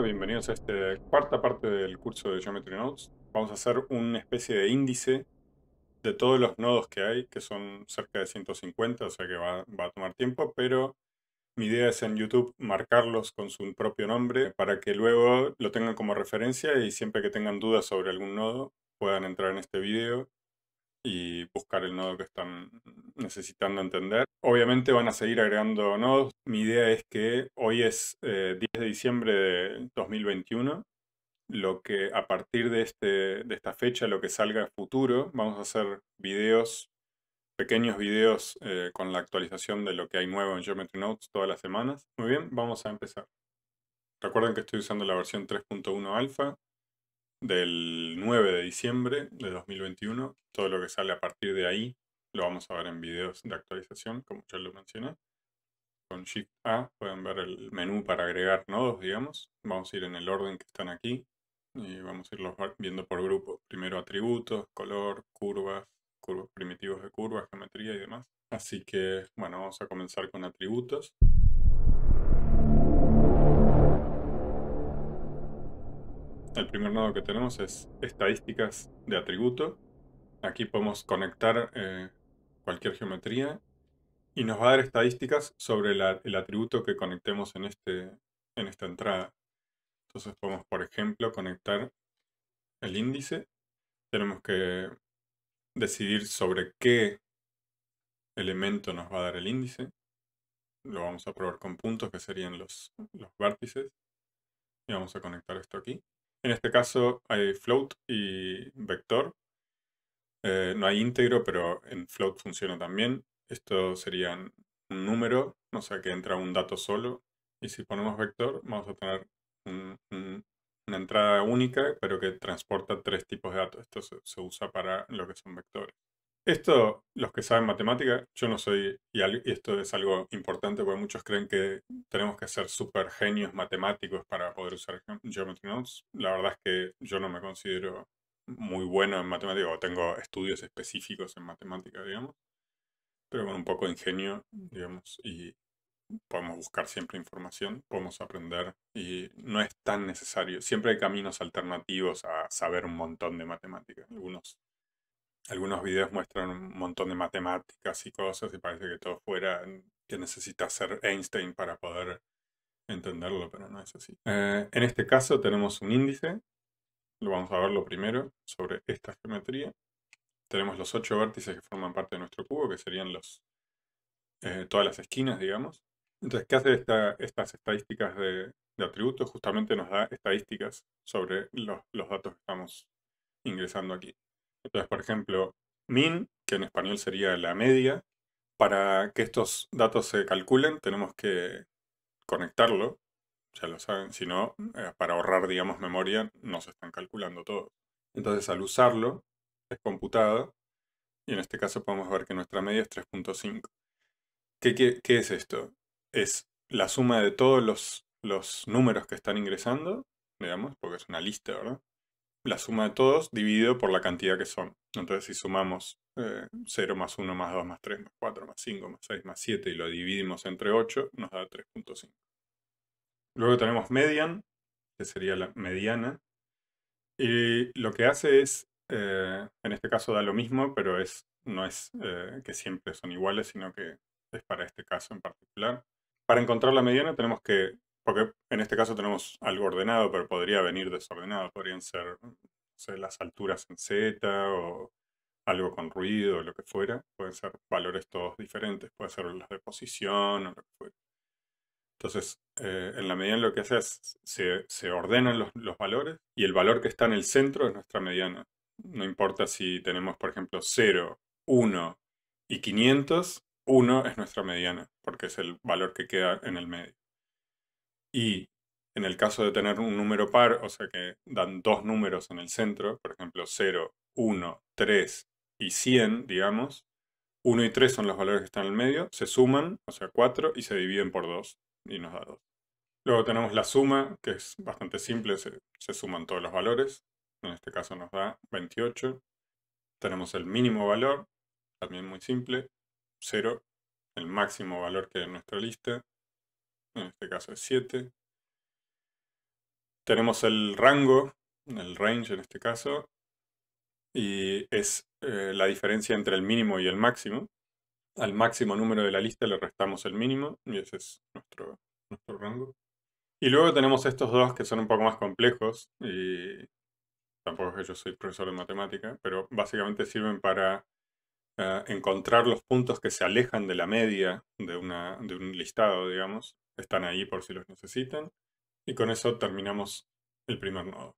bienvenidos a esta cuarta parte del curso de Geometry Nodes. Vamos a hacer una especie de índice de todos los nodos que hay, que son cerca de 150, o sea que va, va a tomar tiempo, pero mi idea es en YouTube marcarlos con su propio nombre para que luego lo tengan como referencia y siempre que tengan dudas sobre algún nodo puedan entrar en este video y buscar el nodo que están necesitando entender. Obviamente van a seguir agregando nodos. Mi idea es que hoy es 10 eh, de diciembre de 2021. Lo que a partir de, este, de esta fecha, lo que salga en futuro, vamos a hacer videos, pequeños videos eh, con la actualización de lo que hay nuevo en Geometry Notes todas las semanas. Muy bien, vamos a empezar. Recuerden que estoy usando la versión 3.1 alfa, del 9 de diciembre de 2021. Todo lo que sale a partir de ahí lo vamos a ver en videos de actualización, como ya lo mencioné. Con Shift A pueden ver el menú para agregar nodos, digamos. Vamos a ir en el orden que están aquí y vamos a irlos viendo por grupo. Primero atributos, color, curvas, curvas primitivos de curvas, geometría y demás. Así que, bueno, vamos a comenzar con atributos. El primer nodo que tenemos es estadísticas de atributo. Aquí podemos conectar eh, cualquier geometría y nos va a dar estadísticas sobre el atributo que conectemos en, este, en esta entrada. Entonces podemos, por ejemplo, conectar el índice. Tenemos que decidir sobre qué elemento nos va a dar el índice. Lo vamos a probar con puntos, que serían los, los vértices. Y vamos a conectar esto aquí. En este caso hay float y vector. Eh, no hay íntegro, pero en float funciona también. Esto sería un número, o sea que entra un dato solo. Y si ponemos vector, vamos a tener una entrada única, pero que transporta tres tipos de datos. Esto se usa para lo que son vectores. Esto, los que saben matemática, yo no soy, y, esto es algo importante porque muchos creen que tenemos que ser super genios matemáticos para poder usar Geometry La verdad es que yo no me considero muy bueno en matemática o tengo estudios específicos en matemática, digamos. Pero con un poco de ingenio, digamos, y podemos buscar siempre información, podemos aprender y no es tan necesario. Siempre hay caminos alternativos a saber un montón de matemáticas, Algunos algunos videos muestran un montón de matemáticas y cosas y parece que todo fuera mm, que necesita ser Einstein para poder entenderlo, pero no es así. Eh, en este caso tenemos un índice, lo vamos a ver lo primero sobre esta geometría. Tenemos los ocho vértices que forman parte de nuestro cubo, que serían los, eh, todas las esquinas, digamos. Entonces, ¿qué hace estas estadísticas de, atributos? Justamente nos da estadísticas sobre los datos que estamos ingresando aquí. Entonces, por ejemplo, min, que en español sería la media, para que estos datos se calculen tenemos que conectarlo, ya lo saben, si no, eh, para ahorrar, digamos, memoria, no se están calculando todo. Entonces, al usarlo, es computado, y en este caso podemos ver que nuestra media es 3.5. ¿Qué, qué, es esto? Es la suma de todos los, los números que están ingresando, digamos, porque es una lista, ¿verdad? la suma de todos dividido por la cantidad que son. Entonces si sumamos 0 eh, más 1 más 2 más 3 más 4 más 5 más 6 más 7 y lo dividimos entre 8, nos da 3.5. Luego tenemos median, que sería la mediana. Y lo que hace es, eh, en este caso da lo mismo, pero es, no es eh, que siempre son iguales, sino que es para este caso en particular. Para encontrar la mediana tenemos que porque en este caso tenemos algo ordenado, pero podría venir desordenado, podrían ser las alturas en Z o algo con ruido, o lo que fuera, pueden ser valores todos diferentes, pueden ser los de posición o lo que fuera. Entonces, eh, en la mediana lo que hace es, se, se ordenan los, los, valores y el valor que está en el centro es nuestra mediana. No importa si tenemos, por ejemplo, 0, 1 y 500, 1 es nuestra mediana, porque es el valor que queda en el medio y en el caso de tener un número par, o sea que dan dos números en el centro, por ejemplo 0, 1, 3 y 100, digamos, 1 y 3 son los valores que están en el medio, se suman, o sea 4, y se dividen por 2 y nos da 2. Luego tenemos la suma, que es bastante simple, se, suman todos los valores, en este caso nos da 28. Tenemos el mínimo valor, también muy simple, 0, el máximo valor que hay en nuestra lista, en este caso es 7. Tenemos el rango, el range en este caso, y es eh, la diferencia entre el mínimo y el máximo. Al máximo número de la lista le restamos el mínimo, y ese es nuestro, nuestro rango. Y luego tenemos estos dos que son un poco más complejos, y tampoco es que yo soy profesor de matemática, pero básicamente sirven para eh, encontrar los puntos que se alejan de la media de, de un listado, digamos, están ahí por si los necesitan. Y con eso terminamos el primer nodo.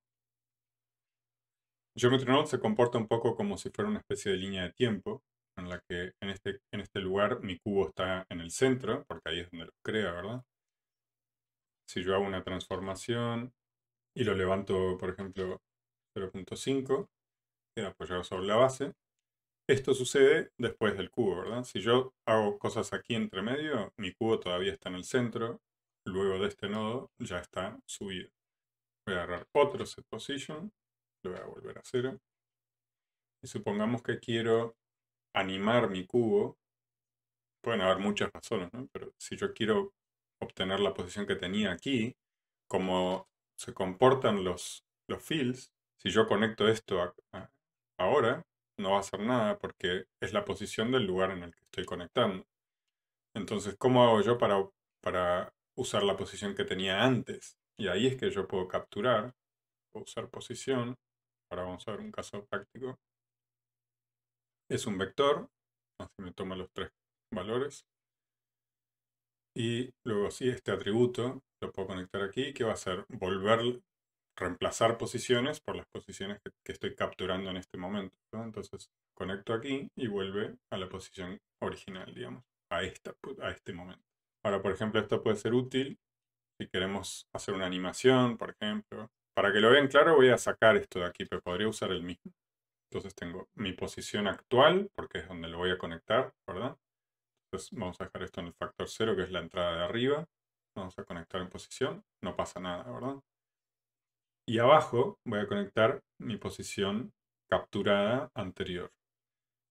Geometry Node se comporta un poco como si fuera una especie de línea de tiempo, en la que este, en este, lugar mi cubo está en el centro, porque ahí es donde lo crea, ¿verdad? Si yo hago una transformación y lo levanto, por ejemplo, 0.5, queda apoyado sobre la base, esto sucede después del cubo, ¿verdad? Si yo hago cosas aquí entre medio, mi cubo todavía está en el centro, luego de este nodo ya está subido. Voy a agarrar otro set position, lo voy a volver a cero. Y supongamos que quiero animar mi cubo. Pueden haber muchas razones, ¿no? Pero si yo quiero obtener la posición que tenía aquí, como se comportan los, los fields, si yo conecto esto ahora, no va a hacer nada porque es la posición del lugar en el que estoy conectando. Entonces, ¿cómo hago yo para, para usar la posición que tenía antes? Y ahí es que yo puedo capturar, usar posición. Ahora vamos a ver un caso práctico. Es un vector, así me toma los tres valores. Y luego sí, este atributo lo puedo conectar aquí, que va a ser volver reemplazar posiciones por las posiciones que, estoy capturando en este momento. Entonces conecto aquí y vuelve a la posición original, digamos, a, esta, pues, a este momento. Ahora, por ejemplo, esto puede ser útil si queremos hacer una animación, por ejemplo. Para que lo vean claro voy a sacar esto de aquí, pero podría usar el mismo. Entonces tengo mi posición actual, porque es donde lo voy a conectar, ¿verdad? Entonces vamos a dejar esto en el factor 0, que es la entrada de arriba. Vamos a conectar en posición. No pasa nada, ¿verdad? Y abajo voy a conectar mi posición capturada anterior.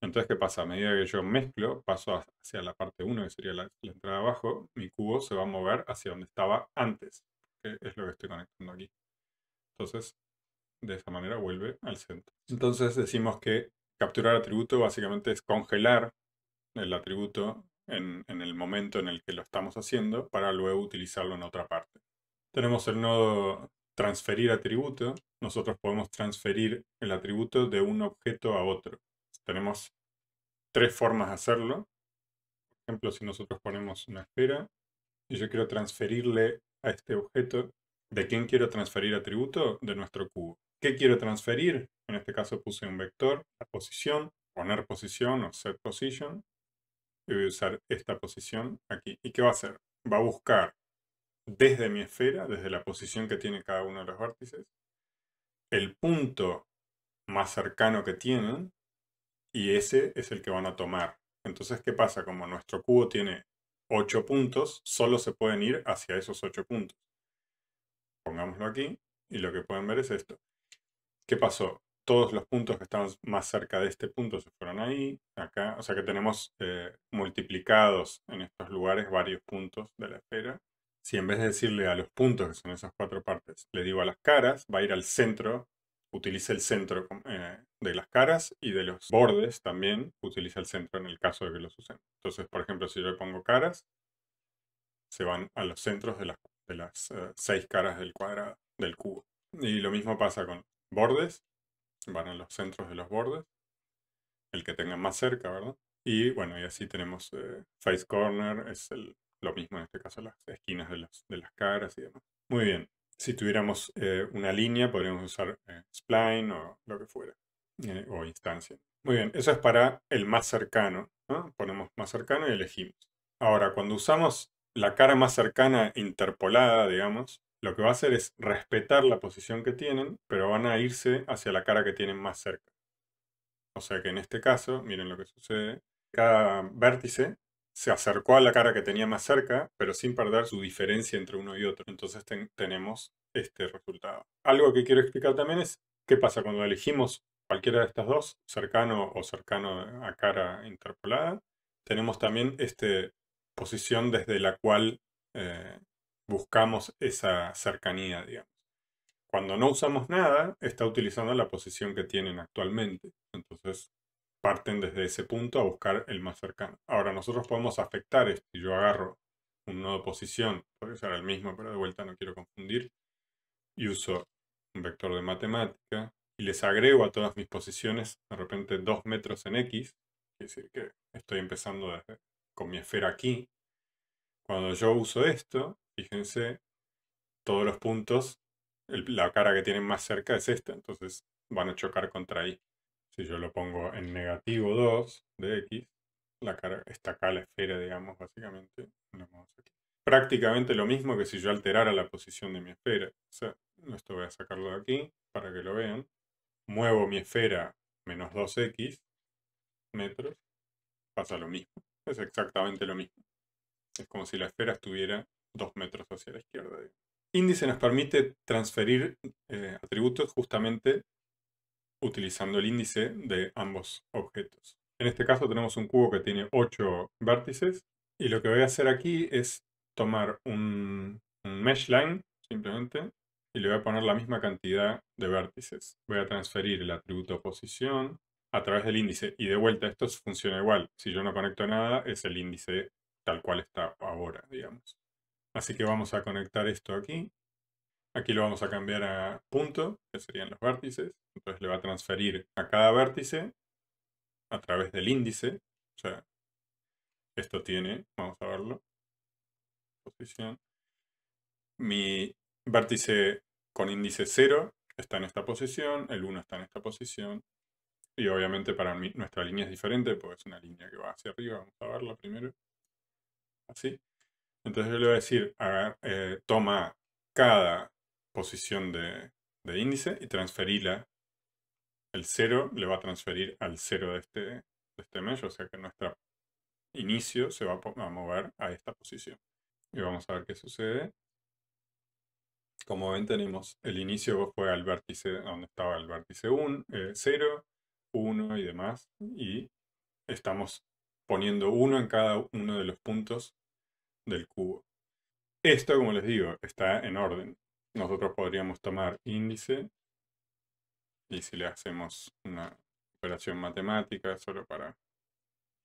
Entonces, ¿qué pasa? A medida que yo mezclo, paso hacia la parte 1, que sería la, entrada abajo, mi cubo se va a mover hacia donde estaba antes, que es lo que estoy conectando aquí. Entonces, de esa manera vuelve al centro. Entonces decimos que capturar atributo básicamente es congelar el atributo en, el momento en el que lo estamos haciendo para luego utilizarlo en otra parte. Tenemos el nodo transferir atributo, nosotros podemos transferir el atributo de un objeto a otro. Tenemos tres formas de hacerlo. Por ejemplo, si nosotros ponemos una esfera y yo quiero transferirle a este objeto, ¿de quién quiero transferir atributo? De nuestro cubo. ¿Qué quiero transferir? En este caso puse un vector, la posición, poner posición o set position. Y voy a usar esta posición aquí. ¿Y qué va a hacer? Va a buscar desde mi esfera, desde la posición que tiene cada uno de los vértices, el punto más cercano que tienen y ese es el que van a tomar. Entonces, ¿qué pasa? Como nuestro cubo tiene ocho puntos, solo se pueden ir hacia esos ocho puntos. Pongámoslo aquí y lo que pueden ver es esto. ¿Qué pasó? Todos los puntos que estaban más cerca de este punto se fueron ahí, acá. O sea que tenemos eh, multiplicados en estos lugares varios puntos de la esfera. Si en vez de decirle a los puntos, que son esas cuatro partes, le digo a las caras, va a ir al centro, utiliza el centro eh, de las caras y de los bordes también utiliza el centro en el caso de que los usen. Entonces, por ejemplo, si yo le pongo caras, se van a los centros de las, de las eh, seis caras del cuadrado, del cubo. Y lo mismo pasa con bordes, van a los centros de los bordes, el que tengan más cerca, ¿verdad? Y bueno, y así tenemos eh, Face Corner, es el lo mismo en este caso las esquinas de las, caras y demás. Muy bien, si tuviéramos eh, una línea podríamos usar eh, spline o lo que fuera, eh, o instancia. Muy bien, eso es para el más cercano, ponemos más cercano y elegimos. Ahora, cuando usamos la cara más cercana interpolada, digamos, lo que va a hacer es respetar la posición que tienen, pero van a irse hacia la cara que tienen más cerca. O sea que en este caso, miren lo que sucede, cada vértice se acercó a la cara que tenía más cerca, pero sin perder su diferencia entre uno y otro. Entonces tenemos este resultado. Algo que quiero explicar también es qué pasa cuando elegimos cualquiera de estas dos, cercano o cercano a cara interpolada. Tenemos también esta posición desde la cual eh, buscamos esa cercanía, digamos. Cuando no usamos nada, está utilizando la posición que tienen actualmente. Entonces, parten desde ese punto a buscar el más cercano. Ahora, nosotros podemos afectar esto. Si yo agarro un nodo posición, puede ser el mismo, pero de vuelta no quiero confundir, y uso un vector de matemática y les agrego a todas mis posiciones de repente dos metros en X, es decir, que estoy empezando con mi esfera aquí. Cuando yo uso esto, fíjense, todos los puntos, la cara que tienen más cerca es esta, entonces van a chocar contra ahí si yo lo pongo en negativo 2 de x, la está acá la esfera, digamos, básicamente. Prácticamente lo mismo que si yo alterara la posición de mi esfera. O sea, esto voy a sacarlo de aquí para que lo vean. Muevo mi esfera menos 2x metros, pasa lo mismo. Es exactamente lo mismo. Es como si la esfera estuviera 2 metros hacia la izquierda. Índice nos permite transferir eh, atributos justamente utilizando el índice de ambos objetos. En este caso tenemos un cubo que tiene 8 vértices y lo que voy a hacer aquí es tomar un, mesh line simplemente y le voy a poner la misma cantidad de vértices. Voy a transferir el atributo posición a través del índice. Y de vuelta, esto funciona igual. Si yo no conecto nada, es el índice tal cual está ahora, digamos. Así que vamos a conectar esto aquí. Aquí lo vamos a cambiar a punto, que serían los vértices. Entonces le va a transferir a cada vértice a través del índice. O sea, esto tiene, vamos a verlo, posición. Mi vértice con índice 0 está en esta posición, el 1 está en esta posición. Y obviamente para mí nuestra línea es diferente, porque es una línea que va hacia arriba. Vamos a verla primero. Así. Entonces yo le voy a decir, eh, toma cada posición de, índice y transferirla. El 0 le va a transferir al 0 de este, de este mes o sea que nuestro inicio se va a mover a esta posición. Y vamos a ver qué sucede. Como ven tenemos el inicio fue al vértice donde estaba el vértice 1, 0, 1 y demás. Y estamos poniendo uno en cada uno de los puntos del cubo. Esto, como les digo, está en orden nosotros podríamos tomar índice y si le hacemos una operación matemática solo para,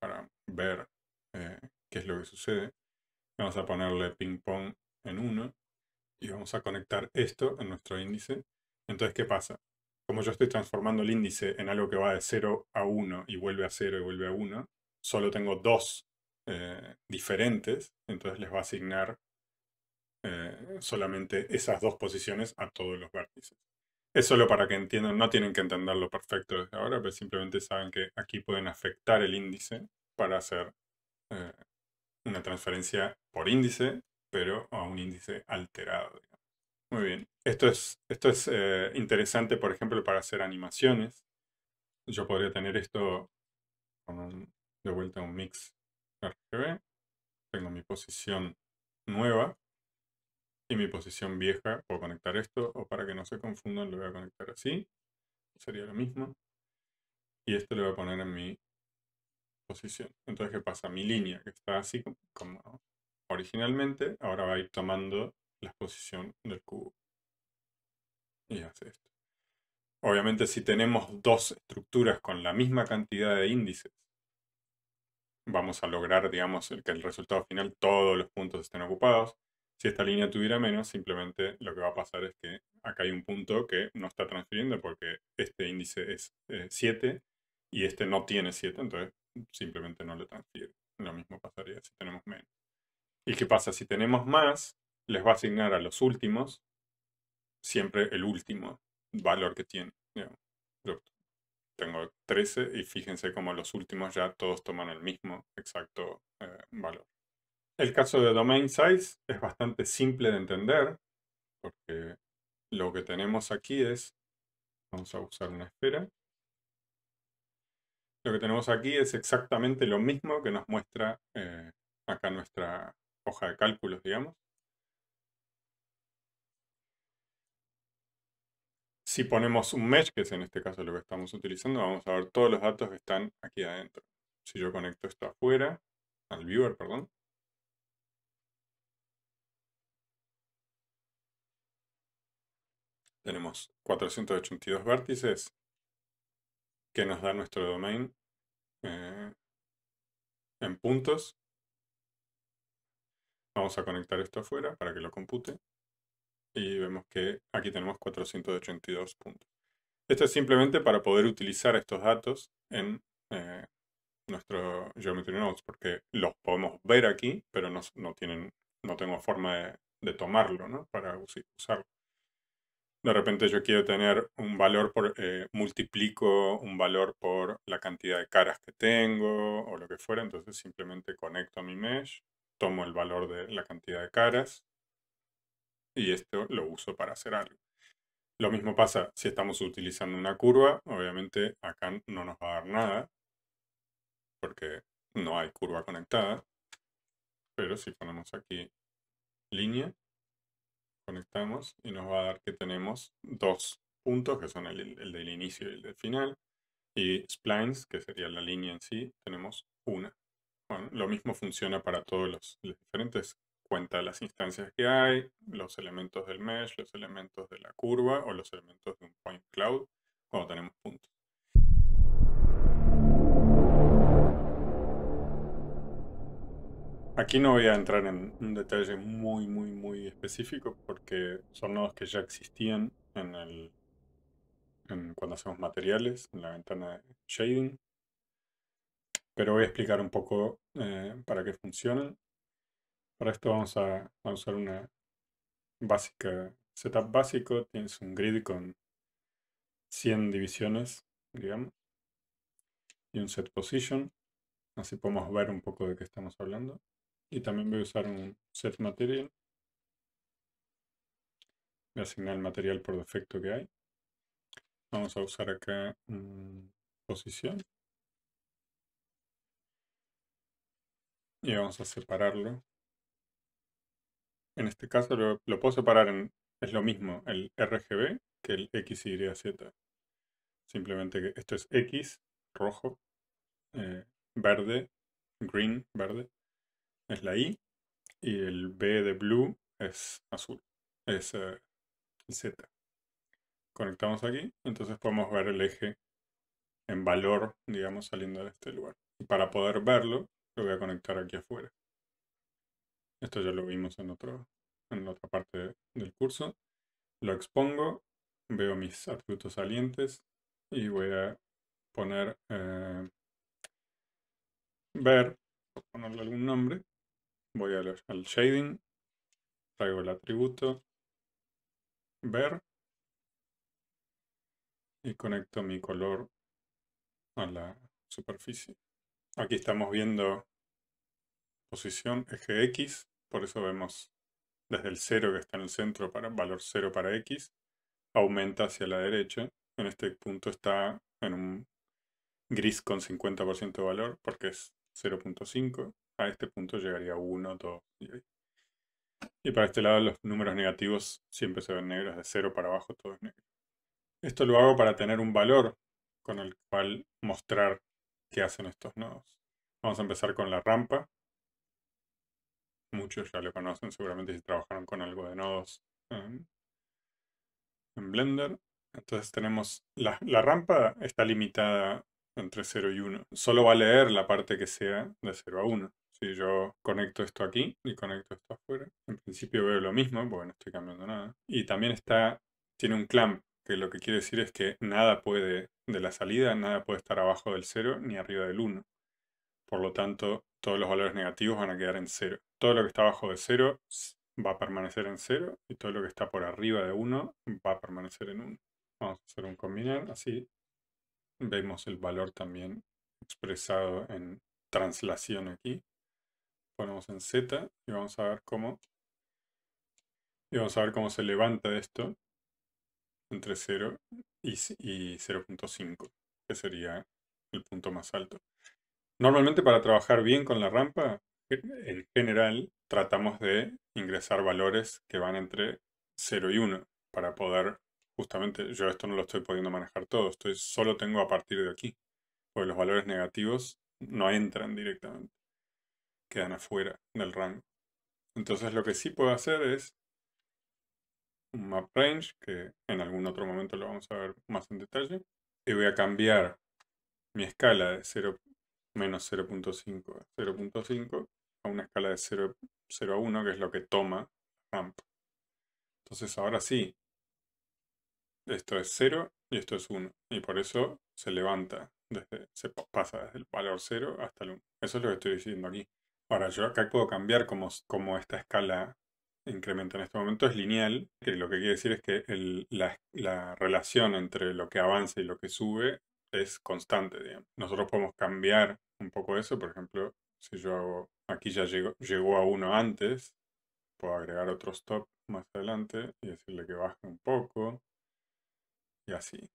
para ver eh, qué es lo que sucede, vamos a ponerle ping pong en 1 y vamos a conectar esto en nuestro índice. Entonces, ¿qué pasa? Como yo estoy transformando el índice en algo que va de 0 a 1 y vuelve a 0 y vuelve a 1, solo tengo dos eh, diferentes, entonces les va a asignar eh, solamente esas dos posiciones a todos los vértices. Es solo para que entiendan, no tienen que entenderlo perfecto desde ahora, pero simplemente saben que aquí pueden afectar el índice para hacer eh, una transferencia por índice, pero a un índice alterado. Muy bien, esto es, esto es eh, interesante, por ejemplo, para hacer animaciones. Yo podría tener esto de vuelta un mix RGB. Tengo mi posición nueva y mi posición vieja, o conectar esto, o para que no se confundan, lo voy a conectar así, sería lo mismo, y esto lo voy a poner en mi posición. Entonces, ¿qué pasa? Mi línea, que está así como originalmente, ahora va a ir tomando la posición del cubo. Y hace esto. Obviamente, si tenemos dos estructuras con la misma cantidad de índices, vamos a lograr, digamos, que el resultado final, todos los puntos estén ocupados. Si esta línea tuviera menos, simplemente lo que va a pasar es que acá hay un punto que no está transfiriendo porque este índice es 7 eh, y este no tiene 7, entonces simplemente no le transfiere. Lo mismo pasaría si tenemos menos. ¿Y qué pasa? Si tenemos más, les va a asignar a los últimos siempre el último valor que tiene. tengo 13 y fíjense cómo los últimos ya todos toman el mismo exacto eh, valor. El caso de Domain Size es bastante simple de entender, porque lo que tenemos aquí es, vamos a usar una esfera, lo que tenemos aquí es exactamente lo mismo que nos muestra eh, acá nuestra hoja de cálculos, digamos. Si ponemos un mesh, que es en este caso lo que estamos utilizando, vamos a ver todos los datos que están aquí adentro. Si yo conecto esto afuera, al viewer, perdón, tenemos 482 vértices que nos da nuestro domain eh, en puntos. Vamos a conectar esto afuera para que lo compute. Y vemos que aquí tenemos 482 puntos. Esto es simplemente para poder utilizar estos datos en eh, nuestro Geometry Nodes, porque los podemos ver aquí, pero no, tienen, no tengo forma de, tomarlo para usarlo. De repente yo quiero tener un valor por, eh, multiplico un valor por la cantidad de caras que tengo o lo que fuera, entonces simplemente conecto a mi mesh, tomo el valor de la cantidad de caras y esto lo uso para hacer algo. Lo mismo pasa si estamos utilizando una curva, obviamente acá no nos va a dar nada porque no hay curva conectada, pero si ponemos aquí línea, conectamos y nos va a dar que tenemos dos puntos, que son el, del inicio y el del final, y splines, que sería la línea en sí, tenemos una. lo mismo funciona para todos los, los, diferentes. Cuenta las instancias que hay, los elementos del mesh, los elementos de la curva o los elementos de un point cloud cuando tenemos puntos. Aquí no voy a entrar en un detalle muy, muy, muy específico porque son nodos que ya existían en el, cuando hacemos materiales, en la ventana de shading. Pero voy a explicar un poco eh, para qué funcionan. Para esto vamos a, usar una básica, setup básico. Tienes un grid con 100 divisiones, digamos, y un set position. Así podemos ver un poco de qué estamos hablando y también voy a usar un set material. Voy a asignar el material por defecto que hay. Vamos a usar acá mmm, posición. Y vamos a separarlo. En este caso lo, puedo separar en, es lo mismo el RGB que el XYZ. Simplemente que esto es X, rojo, eh, verde, green, verde, es la I y el B de blue es azul, es eh, Z. Conectamos aquí, entonces podemos ver el eje en valor, digamos, saliendo de este lugar. Y para poder verlo, lo voy a conectar aquí afuera. Esto ya lo vimos en, otro, en otra parte del curso. Lo expongo, veo mis atributos salientes y voy a poner eh, ver, ponerle algún nombre, voy al, shading, traigo el atributo, ver, y conecto mi color a la superficie. Aquí estamos viendo posición eje X, por eso vemos desde el 0 que está en el centro para valor 0 para X, aumenta hacia la derecha. En este punto está en un gris con 50% de valor porque es 0.5 a este punto llegaría 1, todo y para este lado los números negativos siempre se ven negros, de 0 para abajo todo es negro. Esto lo hago para tener un valor con el cual mostrar qué hacen estos nodos. Vamos a empezar con la rampa. Muchos ya lo conocen seguramente si trabajaron con algo de nodos en, Blender. Entonces tenemos la rampa está limitada entre 0 y 1. Solo va a leer la parte que sea de 0 a 1. Si yo conecto esto aquí y conecto esto afuera, en principio veo lo mismo, porque no estoy cambiando nada. Y también está, tiene un clamp, que lo que quiere decir es que nada puede, de la salida, nada puede estar abajo del 0 ni arriba del 1. Por lo tanto, todos los valores negativos van a quedar en 0. Todo lo que está abajo de 0 va a permanecer en 0 y todo lo que está por arriba de 1 va a permanecer en 1. Vamos a hacer un combinar, así vemos el valor también expresado en translación aquí ponemos en Z y vamos a ver cómo y vamos a ver cómo se levanta esto entre 0 y, 0.5, que sería el punto más alto. Normalmente para trabajar bien con la rampa, en general tratamos de ingresar valores que van entre 0 y 1 para poder, justamente, yo esto no lo estoy pudiendo manejar todo, estoy, solo tengo a partir de aquí, porque los valores negativos no entran directamente quedan afuera del rango. Entonces lo que sí puedo hacer es un map range, que en algún otro momento lo vamos a ver más en detalle, y voy a cambiar mi escala de 0, menos 0.5 a 0.5 a una escala de 0, 0 a 1, que es lo que toma ramp. Entonces ahora sí, esto es 0 y esto es 1, y por eso se levanta, desde, se pasa desde el valor 0 hasta el 1. Eso es lo que estoy diciendo aquí. Ahora, yo acá puedo cambiar como, esta escala incrementa en este momento es lineal, que lo que quiere decir es que la, relación entre lo que avanza y lo que sube es constante. Nosotros podemos cambiar un poco eso, por ejemplo, si yo hago, aquí ya llegó, llegó a uno antes, puedo agregar otro stop más adelante y decirle que baje un poco y así.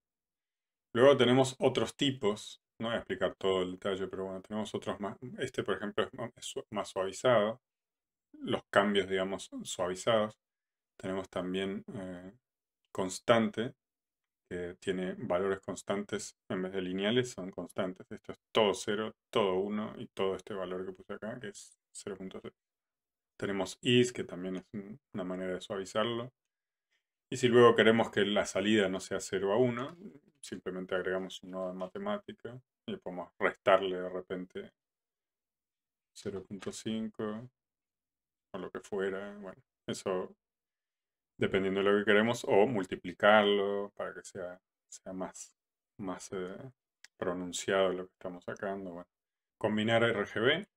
Luego tenemos otros tipos no voy a explicar todo el detalle, pero bueno, tenemos otros más. Este, por ejemplo, es más suavizado. Los cambios, digamos, suavizados. Tenemos también eh, constante, que tiene valores constantes en vez de lineales, son constantes. Esto es todo 0, todo 1 y todo este valor que puse acá, que es 0.0. Tenemos is, que también es una manera de suavizarlo. Y si luego queremos que la salida no sea 0 a 1, simplemente agregamos un nodo de matemática y podemos restarle de repente 0.5 o lo que fuera. Bueno, eso dependiendo de lo que queremos o multiplicarlo para que sea, sea más, más eh, pronunciado lo que estamos sacando. combinar RGB.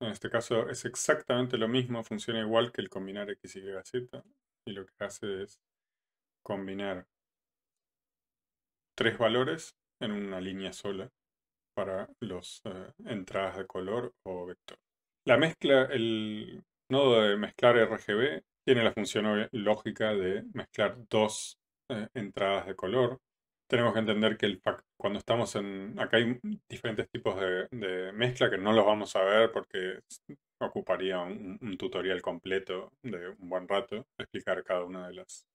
En este caso es exactamente lo mismo, funciona igual que el combinar X, Y, Z. Y lo que hace es combinar tres valores en una línea sola para las eh, entradas de color o vector. La mezcla, el nodo de mezclar RGB tiene la función lógica de mezclar dos eh, entradas de color. Tenemos que entender que el, cuando estamos en... Acá hay diferentes tipos de, mezcla que no los vamos a ver porque ocuparía un tutorial completo de un buen rato explicar cada una de las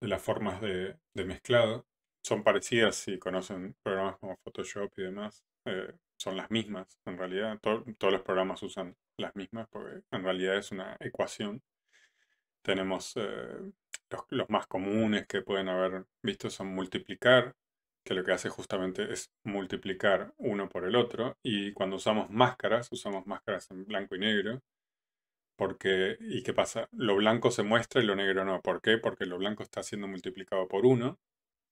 de las formas de, mezclado son parecidas si conocen programas como Photoshop y demás. Eh, son las mismas, en realidad. todos los programas usan las mismas porque en realidad es una ecuación. Tenemos eh, los, más comunes que pueden haber visto son multiplicar, que lo que hace justamente es multiplicar uno por el otro. Y cuando usamos máscaras, usamos máscaras en blanco y negro. Porque, ¿y qué pasa? Lo blanco se muestra y lo negro no. ¿Por qué? Porque lo blanco está siendo multiplicado por 1,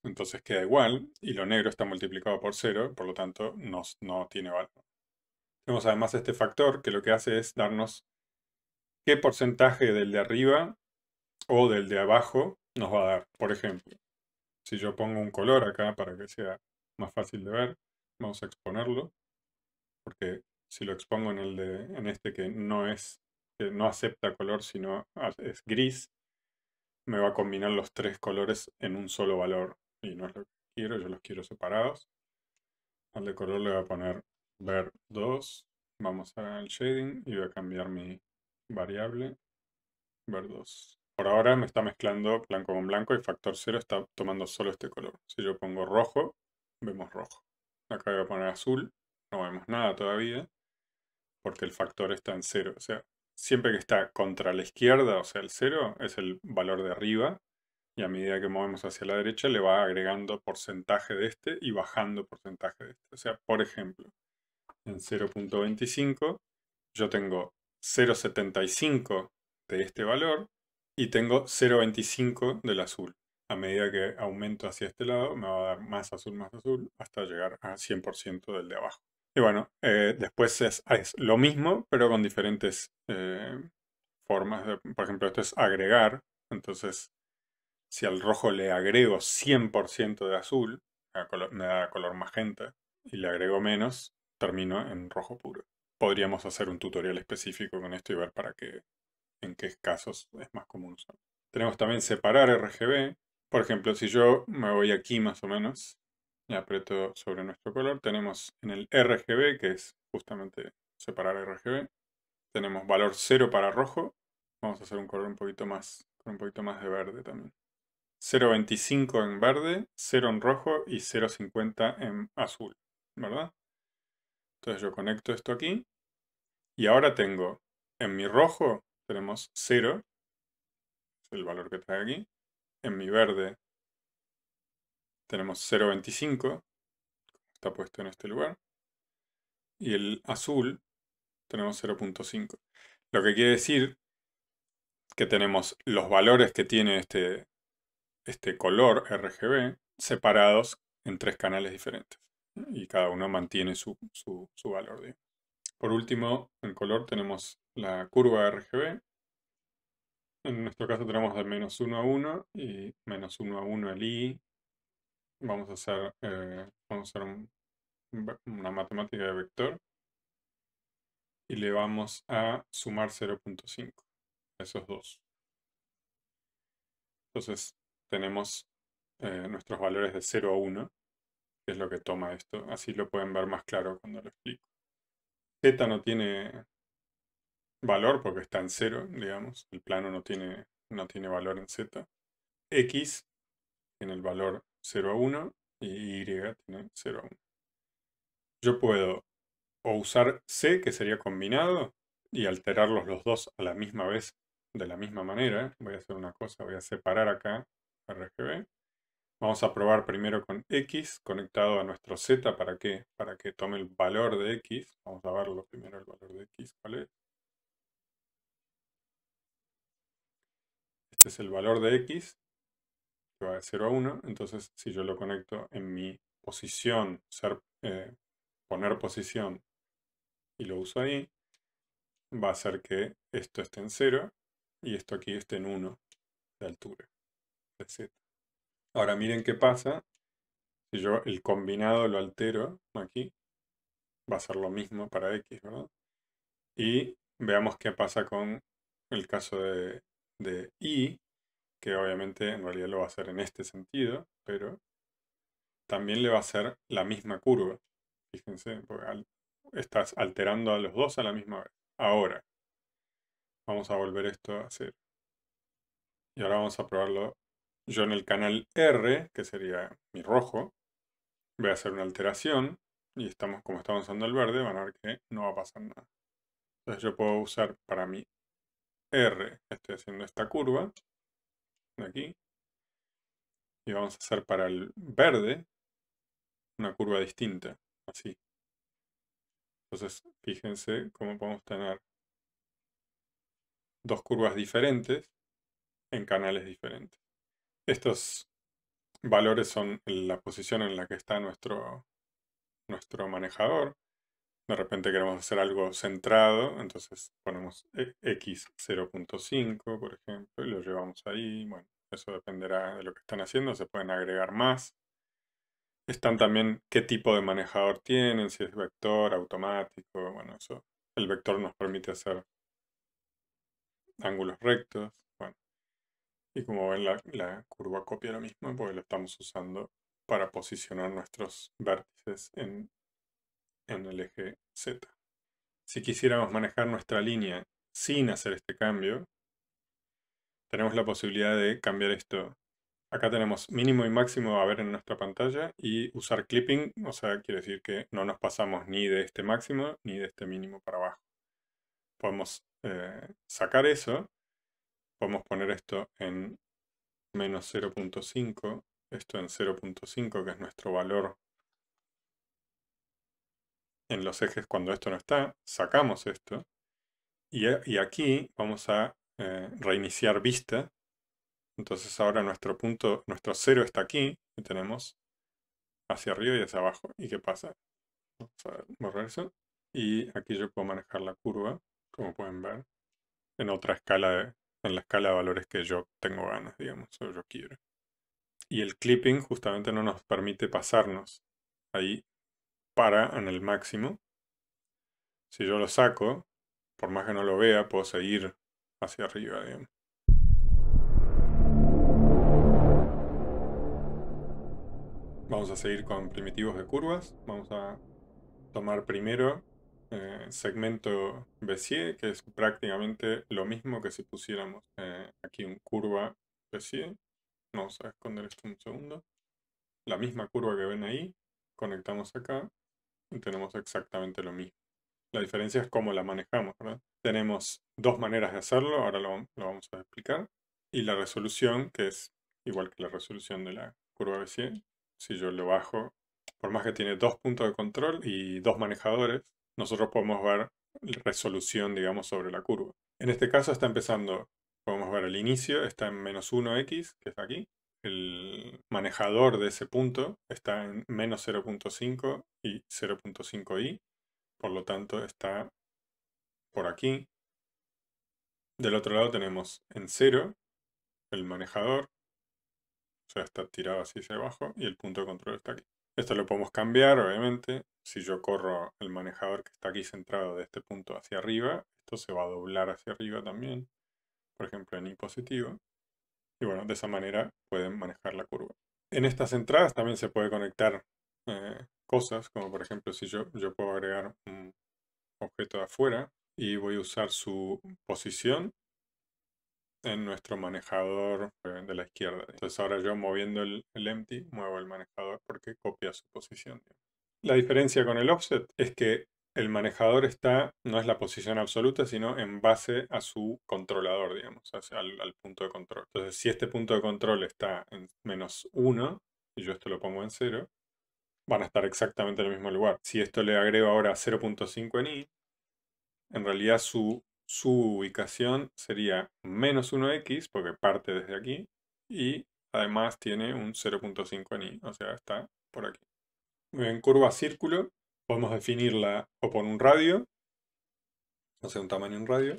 entonces queda igual, y lo negro está multiplicado por 0, por lo tanto no, tiene valor. Tenemos además este factor que lo que hace es darnos qué porcentaje del de arriba o del de abajo nos va a dar. Por ejemplo, si yo pongo un color acá para que sea más fácil de ver, vamos a exponerlo, porque si lo expongo en, el de, en este que no es que no acepta color, sino es gris, me va a combinar los tres colores en un solo valor. Y no es lo que quiero, yo los quiero separados. Al de color le voy a poner ver 2. Vamos al shading y voy a cambiar mi variable ver 2. Por ahora me está mezclando blanco con blanco y factor 0 está tomando solo este color. Si yo pongo rojo, vemos rojo. Acá voy a poner azul, no vemos nada todavía porque el factor está en 0. O sea, siempre que está contra la izquierda, o sea, el 0 es el valor de arriba, y a medida que movemos hacia la derecha le va agregando porcentaje de este y bajando porcentaje de este. O sea, por ejemplo, en 0.25 yo tengo 0.75 de este valor y tengo 0.25 del azul. A medida que aumento hacia este lado me va a dar más azul, más azul, hasta llegar a 100% del de abajo. Y bueno, eh, después ah, es, lo mismo, pero con diferentes eh, formas. por ejemplo, esto es agregar. Entonces, si al rojo le agrego 100% de azul, me da color magenta, y le agrego menos, termino en rojo puro. Podríamos hacer un tutorial específico con esto y ver para qué, en qué casos es más común usarlo. Tenemos también separar RGB. Por ejemplo, si yo me voy aquí más o menos y aprieto sobre nuestro color. Tenemos en el RGB, que es justamente separar RGB, tenemos valor 0 para rojo. Vamos a hacer un color un poquito más, un poquito más de verde también. 0.25 en verde, 0 en rojo y 0.50 en azul, ¿verdad? Entonces yo conecto esto aquí y ahora tengo en mi rojo tenemos 0, el valor que trae aquí, en mi verde tenemos 0.25, está puesto en este lugar, y el azul tenemos 0.5. Lo que quiere decir que tenemos los valores que tiene este, este color RGB separados en tres canales diferentes. Y cada uno mantiene su, valor. Por último, en color tenemos la curva RGB. En nuestro caso tenemos de menos 1 a 1 y menos 1 a 1 el I, vamos a hacer, eh, una matemática de vector y le vamos a sumar 0.5 a esos dos. Entonces tenemos eh, nuestros valores de 0 a 1, que es lo que toma esto. Así lo pueden ver más claro cuando lo explico. Z no tiene valor porque está en 0, digamos. El plano no tiene, no tiene valor en Z. X tiene el valor 0 a 1 y y tiene 0 a 1. Yo puedo o usar C, que sería combinado, y alterarlos los dos a la misma vez, de la misma manera. Voy a hacer una cosa, voy a separar acá RGB. Vamos a probar primero con X conectado a nuestro Z. ¿Para qué? Para que tome el valor de X. Vamos a verlo primero el valor de X. ¿Cuál Este es el valor de X va de 0 a 1. Entonces, si yo lo conecto en mi posición, ser, eh, poner posición y lo uso ahí, va a hacer que esto esté en 0 y esto aquí esté en 1 de altura, Ahora miren qué pasa si yo el combinado lo altero aquí, va a ser lo mismo para x, ¿verdad? Y veamos qué pasa con el caso de, de y, que obviamente en realidad lo va a hacer en este sentido, pero también le va a hacer la misma curva. Fíjense, porque estás alterando a los dos a la misma vez. Ahora, vamos a volver esto a hacer. Y ahora vamos a probarlo. Yo en el canal R, que sería mi rojo, voy a hacer una alteración. Y estamos, como estamos usando el verde, van a ver que no va a pasar nada. Entonces yo puedo usar para mi R, estoy haciendo esta curva aquí. Y vamos a hacer para el verde una curva distinta, así. Entonces, fíjense cómo podemos tener dos curvas diferentes en canales diferentes. Estos valores son la posición en la que está nuestro, nuestro manejador de repente queremos hacer algo centrado, entonces ponemos e, X 0.5, por ejemplo, y lo llevamos ahí. Bueno, eso dependerá de lo que están haciendo, se pueden agregar más. Están también qué tipo de manejador tienen, si es vector, automático, bueno, eso. El vector nos permite hacer ángulos rectos, bueno. Y como ven, la, la curva copia lo mismo porque lo estamos usando para posicionar nuestros vértices en en el eje Z. Si quisiéramos manejar nuestra línea sin hacer este cambio, tenemos la posibilidad de cambiar esto. Acá tenemos mínimo y máximo a ver en nuestra pantalla y usar clipping, o sea, quiere decir que no nos pasamos ni de este máximo ni de este mínimo para abajo. Podemos eh, sacar eso, podemos poner esto en menos 0.5, esto en 0.5 que es nuestro valor en los ejes cuando esto no está, sacamos esto y, eh, aquí vamos a eh, reiniciar vista. Entonces ahora nuestro punto, nuestro cero está aquí, Y tenemos hacia arriba y hacia abajo. ¿Y qué pasa? Vamos a borrar eso. Y aquí yo puedo manejar la curva, como pueden ver, en otra escala, en la escala de valores que yo tengo ganas, digamos, o yo quiero. Y el clipping justamente no nos permite pasarnos. Ahí para en el máximo. Si yo lo saco, por más que no lo vea, puedo seguir hacia arriba, Vamos a seguir con primitivos de curvas. Vamos a tomar primero eh, segmento Bézier, que es prácticamente lo mismo que si pusiéramos eh, aquí un curva Bézier. Vamos a esconder esto un segundo. La misma curva que ven ahí, conectamos acá tenemos exactamente lo mismo. La diferencia es cómo la manejamos, Tenemos dos maneras de hacerlo, ahora lo, vamos a explicar. Y la resolución, que es igual que la resolución de la curva 100. si yo lo bajo, por más que tiene dos puntos de control y dos manejadores, nosotros podemos ver resolución, digamos, sobre la curva. En este caso está empezando, podemos ver el inicio, está en menos 1x, que está aquí, el manejador de ese punto está en menos 0.5 y 0.5i, por lo tanto está por aquí. Del otro lado tenemos en 0 el manejador, o sea, está tirado así hacia abajo y el punto de control está aquí. Esto lo podemos cambiar, obviamente. Si yo corro el manejador que está aquí centrado de este punto hacia arriba, esto se va a doblar hacia arriba también, por ejemplo en i positivo. Y bueno, de esa manera pueden manejar la curva. En estas entradas también se puede conectar eh, cosas, como por ejemplo si yo, yo puedo agregar un objeto de afuera y voy a usar su posición en nuestro manejador eh, de la izquierda. Entonces ahora yo moviendo el, empty, muevo el manejador porque copia su posición. La diferencia con el offset es que el manejador está, no es la posición absoluta, sino en base a su controlador, digamos, al, punto de control. Entonces, si este punto de control está en menos 1, y yo esto lo pongo en 0, van a estar exactamente en el mismo lugar. Si esto le agrego ahora 0.5 en i, en realidad su, ubicación sería menos 1x, porque parte desde aquí, y además tiene un 0.5 en i, o sea, está por aquí. En curva círculo, podemos definirla o por un radio, o sea, un tamaño en radio,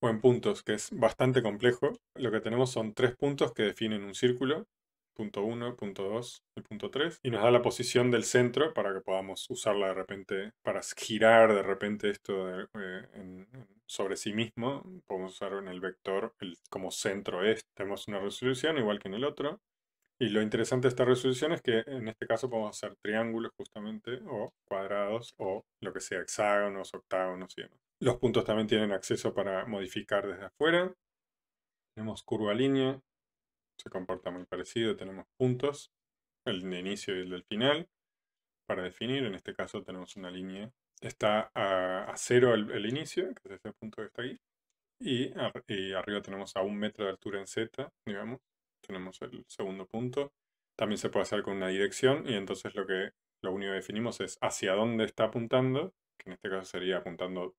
o en puntos, que es bastante complejo. Lo que tenemos son tres puntos que definen un círculo, punto 1, punto 2, y punto 3, y nos da la posición del centro para que podamos usarla de repente, para girar de repente esto eh, sobre sí mismo. Podemos usar en el vector como centro este. Tenemos una resolución igual que en el otro. Y lo interesante de esta resolución es que en este caso podemos hacer triángulos justamente, o cuadrados, o lo que sea, hexágonos, octágonos y demás. Los puntos también tienen acceso para modificar desde afuera. Tenemos curva línea, se comporta muy parecido, tenemos puntos, el de inicio y el del final, para definir. En este caso tenemos una línea, está a, cero el, inicio, que es este punto que está aquí, y, y arriba tenemos a un metro de altura en Z, digamos, tenemos el segundo punto. También se puede hacer con una dirección y entonces lo, que, lo único que definimos es hacia dónde está apuntando, que en este caso sería apuntando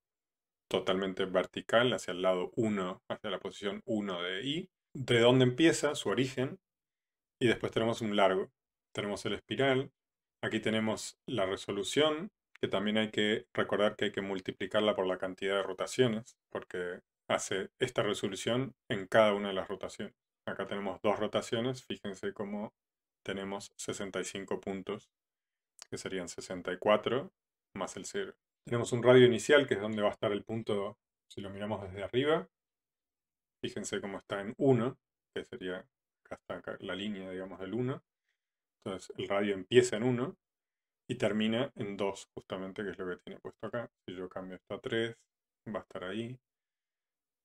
totalmente vertical hacia el lado 1, hacia la posición 1 de i, de dónde empieza, su origen, y después tenemos un largo. Tenemos el espiral, aquí tenemos la resolución, que también hay que recordar que hay que multiplicarla por la cantidad de rotaciones, porque hace esta resolución en cada una de las rotaciones. Acá tenemos dos rotaciones, fíjense cómo tenemos 65 puntos, que serían 64 más el 0. Tenemos un radio inicial, que es donde va a estar el punto si lo miramos desde arriba. Fíjense cómo está en 1, que sería acá la línea, digamos, del 1. Entonces el radio empieza en 1 y termina en 2, justamente, que es lo que tiene puesto acá. Si yo cambio esto a 3, va a estar ahí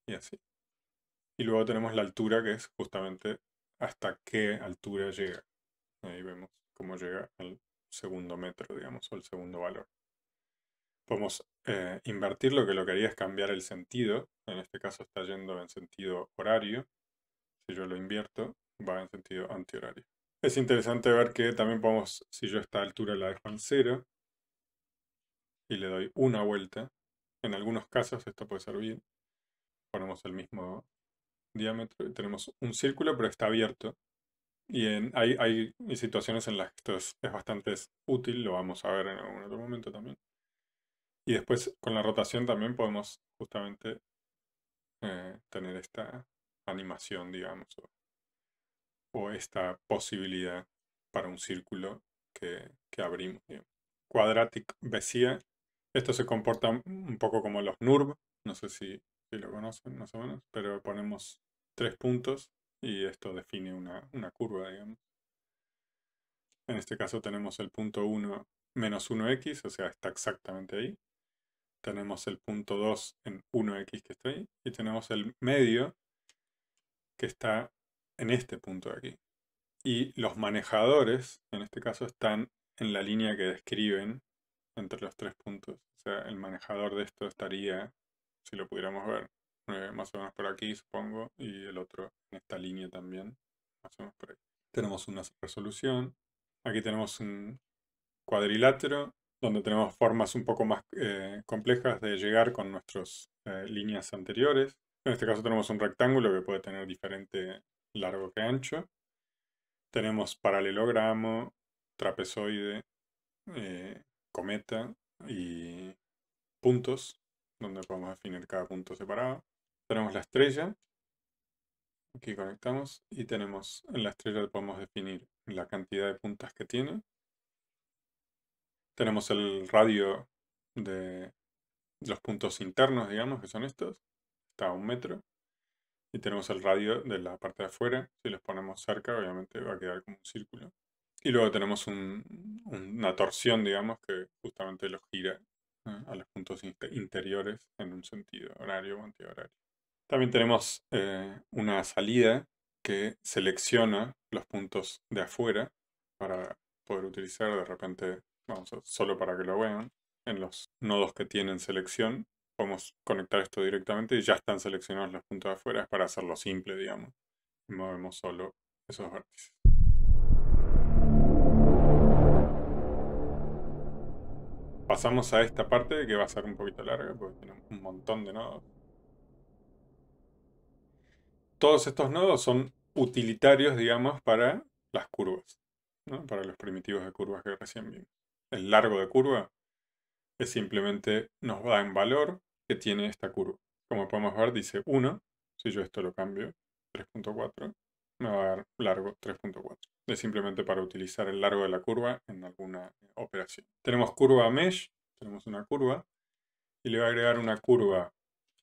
y así. Y luego tenemos la altura, que es justamente hasta qué altura llega. Ahí vemos cómo llega el segundo metro, digamos, o el segundo valor. Podemos eh, invertir lo que lo que haría es cambiar el sentido. En este caso está yendo en sentido horario. Si yo lo invierto, va en sentido antihorario. Es interesante ver que también podemos, si yo esta altura la dejo en cero y le doy una vuelta, en algunos casos esto puede servir. Ponemos el mismo diámetro, tenemos un círculo, pero está abierto. Y en, hay, hay, situaciones en las que esto es, bastante útil, lo vamos a ver en algún otro momento también. Y después con la rotación también podemos justamente eh, tener esta animación, digamos, o, esta posibilidad para un círculo que, abrimos. cuadrático Quadratic esto se comporta un poco como los NURB, no sé si si lo conocen más o menos, pero ponemos tres puntos y esto define una, una curva, digamos. En este caso tenemos el punto 1 menos 1x, o sea, está exactamente ahí. Tenemos el punto 2 en 1x que está ahí. Y tenemos el medio que está en este punto de aquí. Y los manejadores, en este caso, están en la línea que describen entre los tres puntos. O sea, el manejador de esto estaría si lo pudiéramos ver, eh, más o menos por aquí, supongo, y el otro en esta línea también, más o Tenemos una resolución. Aquí tenemos un cuadrilátero donde tenemos formas un poco más eh, complejas de llegar con nuestras eh, líneas anteriores. En este caso tenemos un rectángulo que puede tener diferente largo que ancho. Tenemos paralelogramo, trapezoide, cometa y puntos donde podemos definir cada punto separado. Tenemos la estrella, aquí conectamos y tenemos en la estrella podemos definir la cantidad de puntas que tiene. Tenemos el radio de los puntos internos, digamos, que son estos, está a un metro. Y tenemos el radio de la parte de afuera, si los ponemos cerca obviamente va a quedar como un círculo. Y luego tenemos una torsión, digamos, que justamente los gira a los puntos interiores en un sentido horario o antihorario. También tenemos eh, una salida que selecciona los puntos de afuera para poder utilizar de repente, vamos solo para que lo vean, en los nodos que tienen selección podemos conectar esto directamente y ya están seleccionados los puntos de afuera, es para hacerlo simple, digamos. movemos solo esos vértices. pasamos a esta parte que va a ser un poquito larga porque tenemos un montón de nodos. Todos estos nodos son utilitarios, digamos, para las curvas, para los primitivos de curvas que recién vimos. El largo de curva es simplemente nos da en valor que tiene esta curva. Como podemos ver, dice 1. Si yo esto lo cambio, 3.4, me va a dar largo 3.4 es simplemente para utilizar el largo de la curva en alguna eh, operación. Tenemos curva mesh, tenemos una curva, y le voy a agregar una curva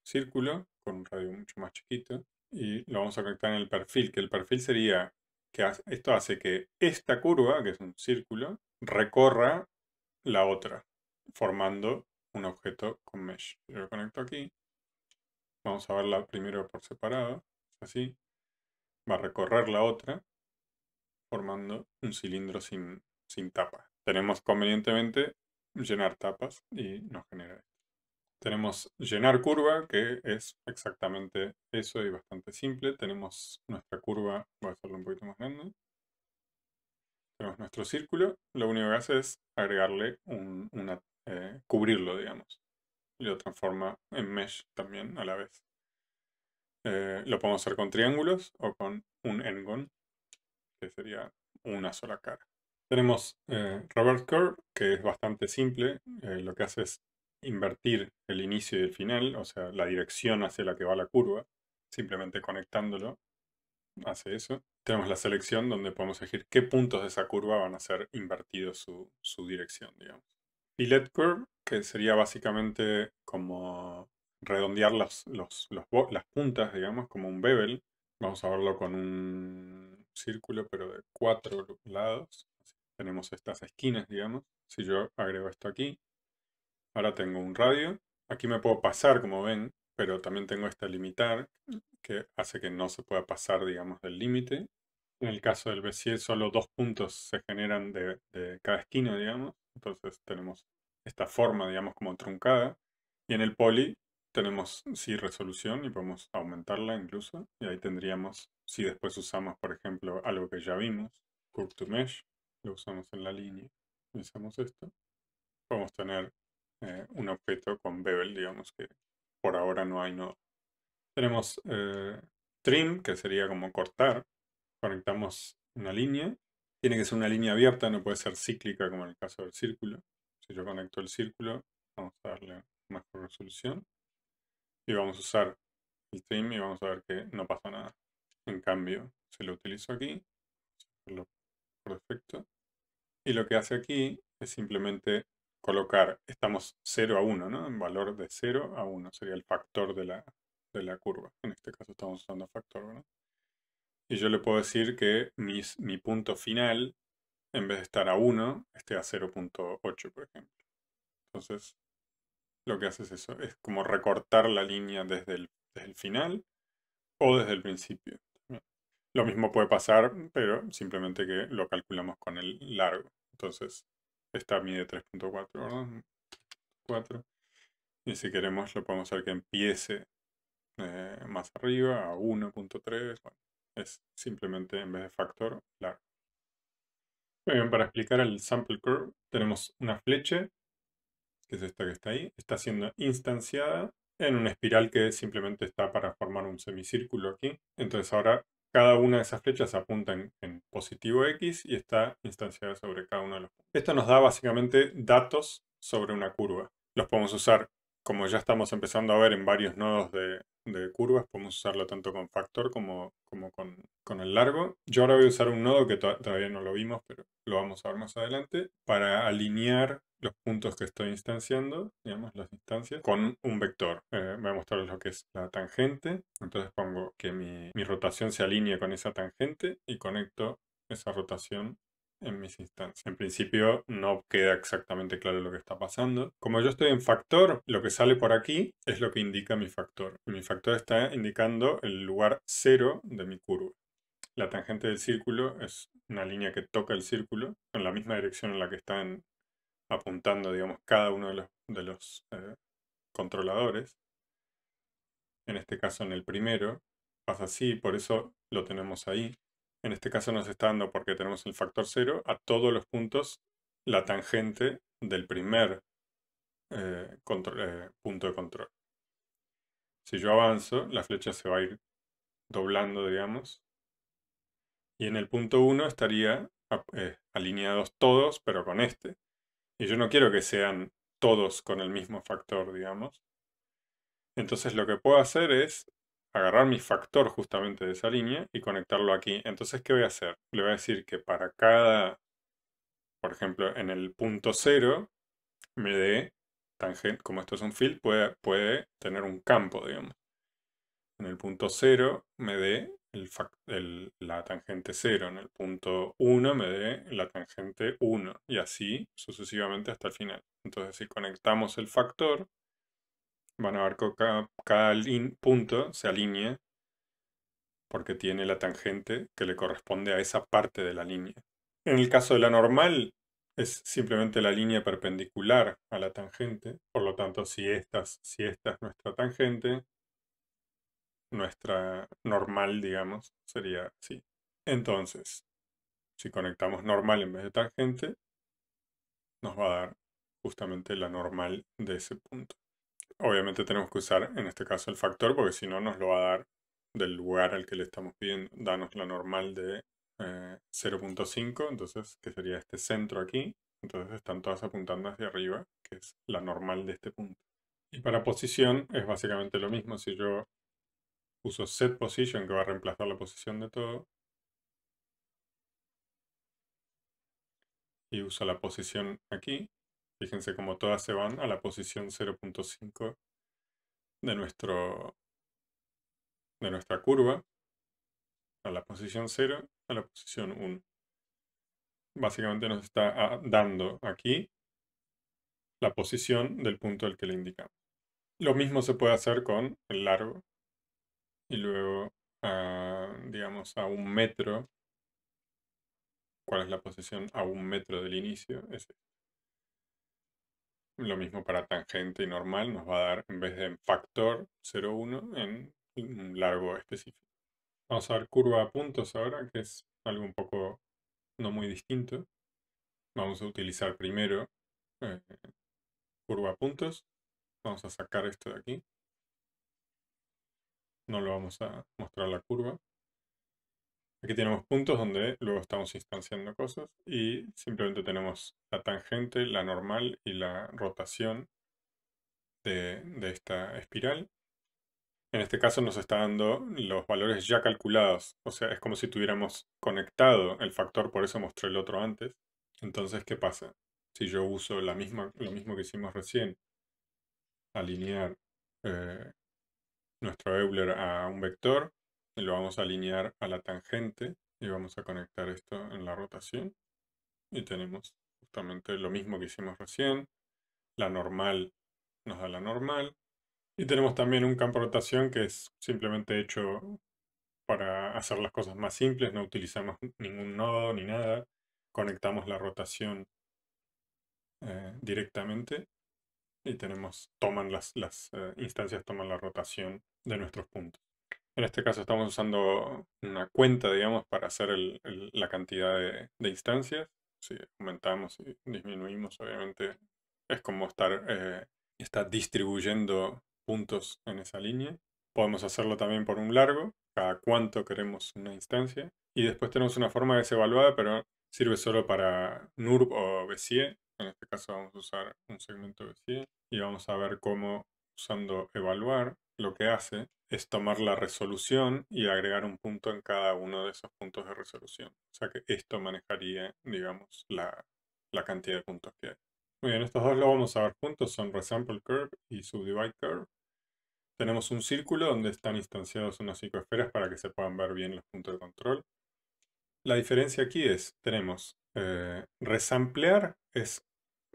círculo con un radio mucho más chiquito, y lo vamos a conectar en el perfil, que el perfil sería que esto hace que esta curva, que es un círculo, recorra la otra, formando un objeto con mesh. Yo lo conecto aquí. Vamos a verla primero por separado, así. Va a recorrer la otra formando un cilindro sin, sin tapa Tenemos convenientemente llenar tapas y nos genera esto. Tenemos llenar curva, que es exactamente eso y bastante simple. Tenemos nuestra curva, voy a hacerlo un poquito más grande. Tenemos nuestro círculo. Lo único que hace es agregarle un, una, eh, cubrirlo, digamos. Y lo transforma en mesh también a la vez. Eh, lo podemos hacer con triángulos o con un engon que sería una sola cara. Tenemos eh, Robert Curve, que es bastante simple, eh, lo que hace es invertir el inicio y el final, o sea, la dirección hacia la que va la curva, simplemente conectándolo, hace eso. Tenemos la selección donde podemos elegir qué puntos de esa curva van a ser invertidos su, su dirección, digamos. Fillet Curve, que sería básicamente como redondear las puntas, digamos, como un bevel. Vamos a verlo con un círculo, pero de cuatro lados. Tenemos estas esquinas, digamos. Si yo agrego esto aquí, ahora tengo un radio. Aquí me puedo pasar, como ven, pero también tengo este limitar, que hace que no se pueda pasar, digamos, del límite. En el caso del Bézier, solo dos puntos se generan de, de cada esquina, digamos. Entonces tenemos esta forma, digamos, como truncada. Y en el poli tenemos sí resolución y podemos aumentarla incluso. Y ahí tendríamos, si después usamos, por ejemplo, algo que ya vimos, curve to mesh, lo usamos en la línea, usamos esto, podemos tener eh, un objeto con bevel, digamos que por ahora no hay nodo. Tenemos eh, trim, que sería como cortar. Conectamos una línea. Tiene que ser una línea abierta, no puede ser cíclica como en el caso del círculo. Si yo conecto el círculo, vamos a darle más resolución y vamos a usar el trim y vamos a ver que no pasa nada. En cambio, se lo utilizo aquí, por defecto, y lo que hace aquí es simplemente colocar, estamos 0 a 1, ¿no? En valor de 0 a 1, sería el factor de la, curva. En este caso estamos usando factor, ¿no? Y yo le puedo decir que mi punto final, en vez de estar a 1, esté a 0.8, por ejemplo. Entonces, lo que haces es eso, es como recortar la línea desde el, final o desde el principio. Lo mismo puede pasar, pero simplemente que lo calculamos con el largo. Entonces, esta mide 3.4, ¿verdad? 4. Mm, y si queremos, lo podemos hacer que empiece eh, más arriba, a 1.3. Bueno, es simplemente, en vez de factor, largo. Muy bien, para explicar el sample curve, tenemos una flecha que es esta que está ahí, está siendo instanciada en una espiral que simplemente está para formar un semicírculo aquí. Entonces ahora cada una de esas flechas apunta en, positivo X y está instanciada sobre cada uno de los puntos. Esto nos da básicamente datos sobre una curva. Los podemos usar, como ya estamos empezando a ver en varios nodos de, de curvas, podemos usarlo tanto con factor como, como con, el largo. Yo ahora voy a usar un nodo que todavía no lo vimos, pero lo vamos a ver más adelante, para alinear los puntos que estoy instanciando, digamos, las instancias, con un vector. Eh, voy a mostrarles lo que es la tangente. Entonces pongo que mi, mi rotación se alinee con esa tangente y conecto esa rotación en mis instancias. En principio no queda exactamente claro lo que está pasando. Como yo estoy en factor, lo que sale por aquí es lo que indica mi factor. mi factor está indicando el lugar cero de mi curva. La tangente del círculo es una línea que toca el círculo en la misma dirección en la que están apuntando, digamos, cada uno de los, eh, controladores. En este caso, en el primero, pasa así, por eso lo tenemos ahí en este caso nos está dando, porque tenemos el factor 0, a todos los puntos la tangente del primer eh, eh, punto de control. Si yo avanzo, la flecha se va a ir doblando, digamos. Y en el punto 1 estaría eh, alineados todos, pero con este. Y yo no quiero que sean todos con el mismo factor, digamos. Entonces lo que puedo hacer es agarrar mi factor justamente de esa línea y conectarlo aquí. Entonces, ¿qué voy a hacer? Le voy a decir que para cada, por ejemplo, en el punto cero, me dé tangente, como esto es un field, puede, puede tener un campo, digamos. En el punto cero me dé el, la tangente 0, en el punto 1 me dé la tangente 1 y así sucesivamente hasta el final. Entonces si conectamos el factor, van a ver que cada, punto se alinea porque tiene la tangente que le corresponde a esa parte de la línea. En el caso de la normal, es simplemente la línea perpendicular a la tangente. Por lo tanto, si esta, si esta es nuestra tangente, nuestra normal, digamos, sería así. Entonces, si conectamos normal en vez de tangente, nos va a dar justamente la normal de ese punto. Obviamente tenemos que usar en este caso el factor porque si no nos lo va a dar del lugar al que le estamos pidiendo. Danos la normal de 0.5, eh, entonces que sería este centro aquí. Entonces están todas apuntando hacia arriba, que es la normal de este punto. Y para posición es básicamente lo mismo. Si yo uso set position que va a reemplazar la posición de todo. Y uso la posición aquí, Fíjense cómo todas se van a la posición 0.5 de, de nuestra curva, a la posición 0, a la posición 1. Básicamente nos está ah, dando aquí la posición del punto al que le indicamos. Lo mismo se puede hacer con el largo y luego, a, ah, digamos, a un metro. ¿Cuál es la posición a un metro del inicio? Es lo mismo para tangente y normal nos va a dar, en vez de factor 0,1, en un largo específico. Vamos a ver curva a puntos ahora, que es algo un poco no muy distinto. Vamos a utilizar primero eh, curva a puntos. Vamos a sacar esto de aquí. No lo vamos a mostrar la curva. Aquí tenemos puntos donde luego estamos instanciando cosas y simplemente tenemos la tangente, la normal y la rotación de, esta espiral. En este caso nos está dando los valores ya calculados, o sea, es como si tuviéramos conectado el factor, por eso mostré el otro antes. Entonces, ¿qué pasa? Si yo uso la misma, lo mismo que hicimos recién, alinear eh, nuestro Euler a un vector, y lo vamos a alinear a la tangente y vamos a conectar esto en la rotación. Y tenemos justamente lo mismo que hicimos recién. La normal nos da la normal. Y tenemos también un campo rotación que es simplemente hecho para hacer las cosas más simples. No utilizamos ningún nodo ni nada. Conectamos la rotación eh, directamente y tenemos, toman las, eh, instancias toman la rotación de nuestros puntos. En este caso estamos usando una cuenta, digamos, para hacer la cantidad de, instancias. Si aumentamos y disminuimos, obviamente es como estar eh, distribuyendo puntos en esa línea. Podemos hacerlo también por un largo, cada cuánto queremos una instancia. Y después tenemos una forma de desevaluada, pero sirve solo para NURB o BCE. En este caso vamos a usar un segmento BCE. y vamos a ver cómo usando evaluar lo que hace es tomar la resolución y agregar un punto en cada uno de esos puntos de resolución. O sea que esto manejaría, digamos, la, cantidad de puntos que hay. Muy bien, estos dos lo vamos a ver juntos, son Resample Curve y Subdivide Curve. Tenemos un círculo donde están instanciados unas esferas para que se puedan ver bien los puntos de control. La diferencia aquí es, tenemos eh, resamplear, es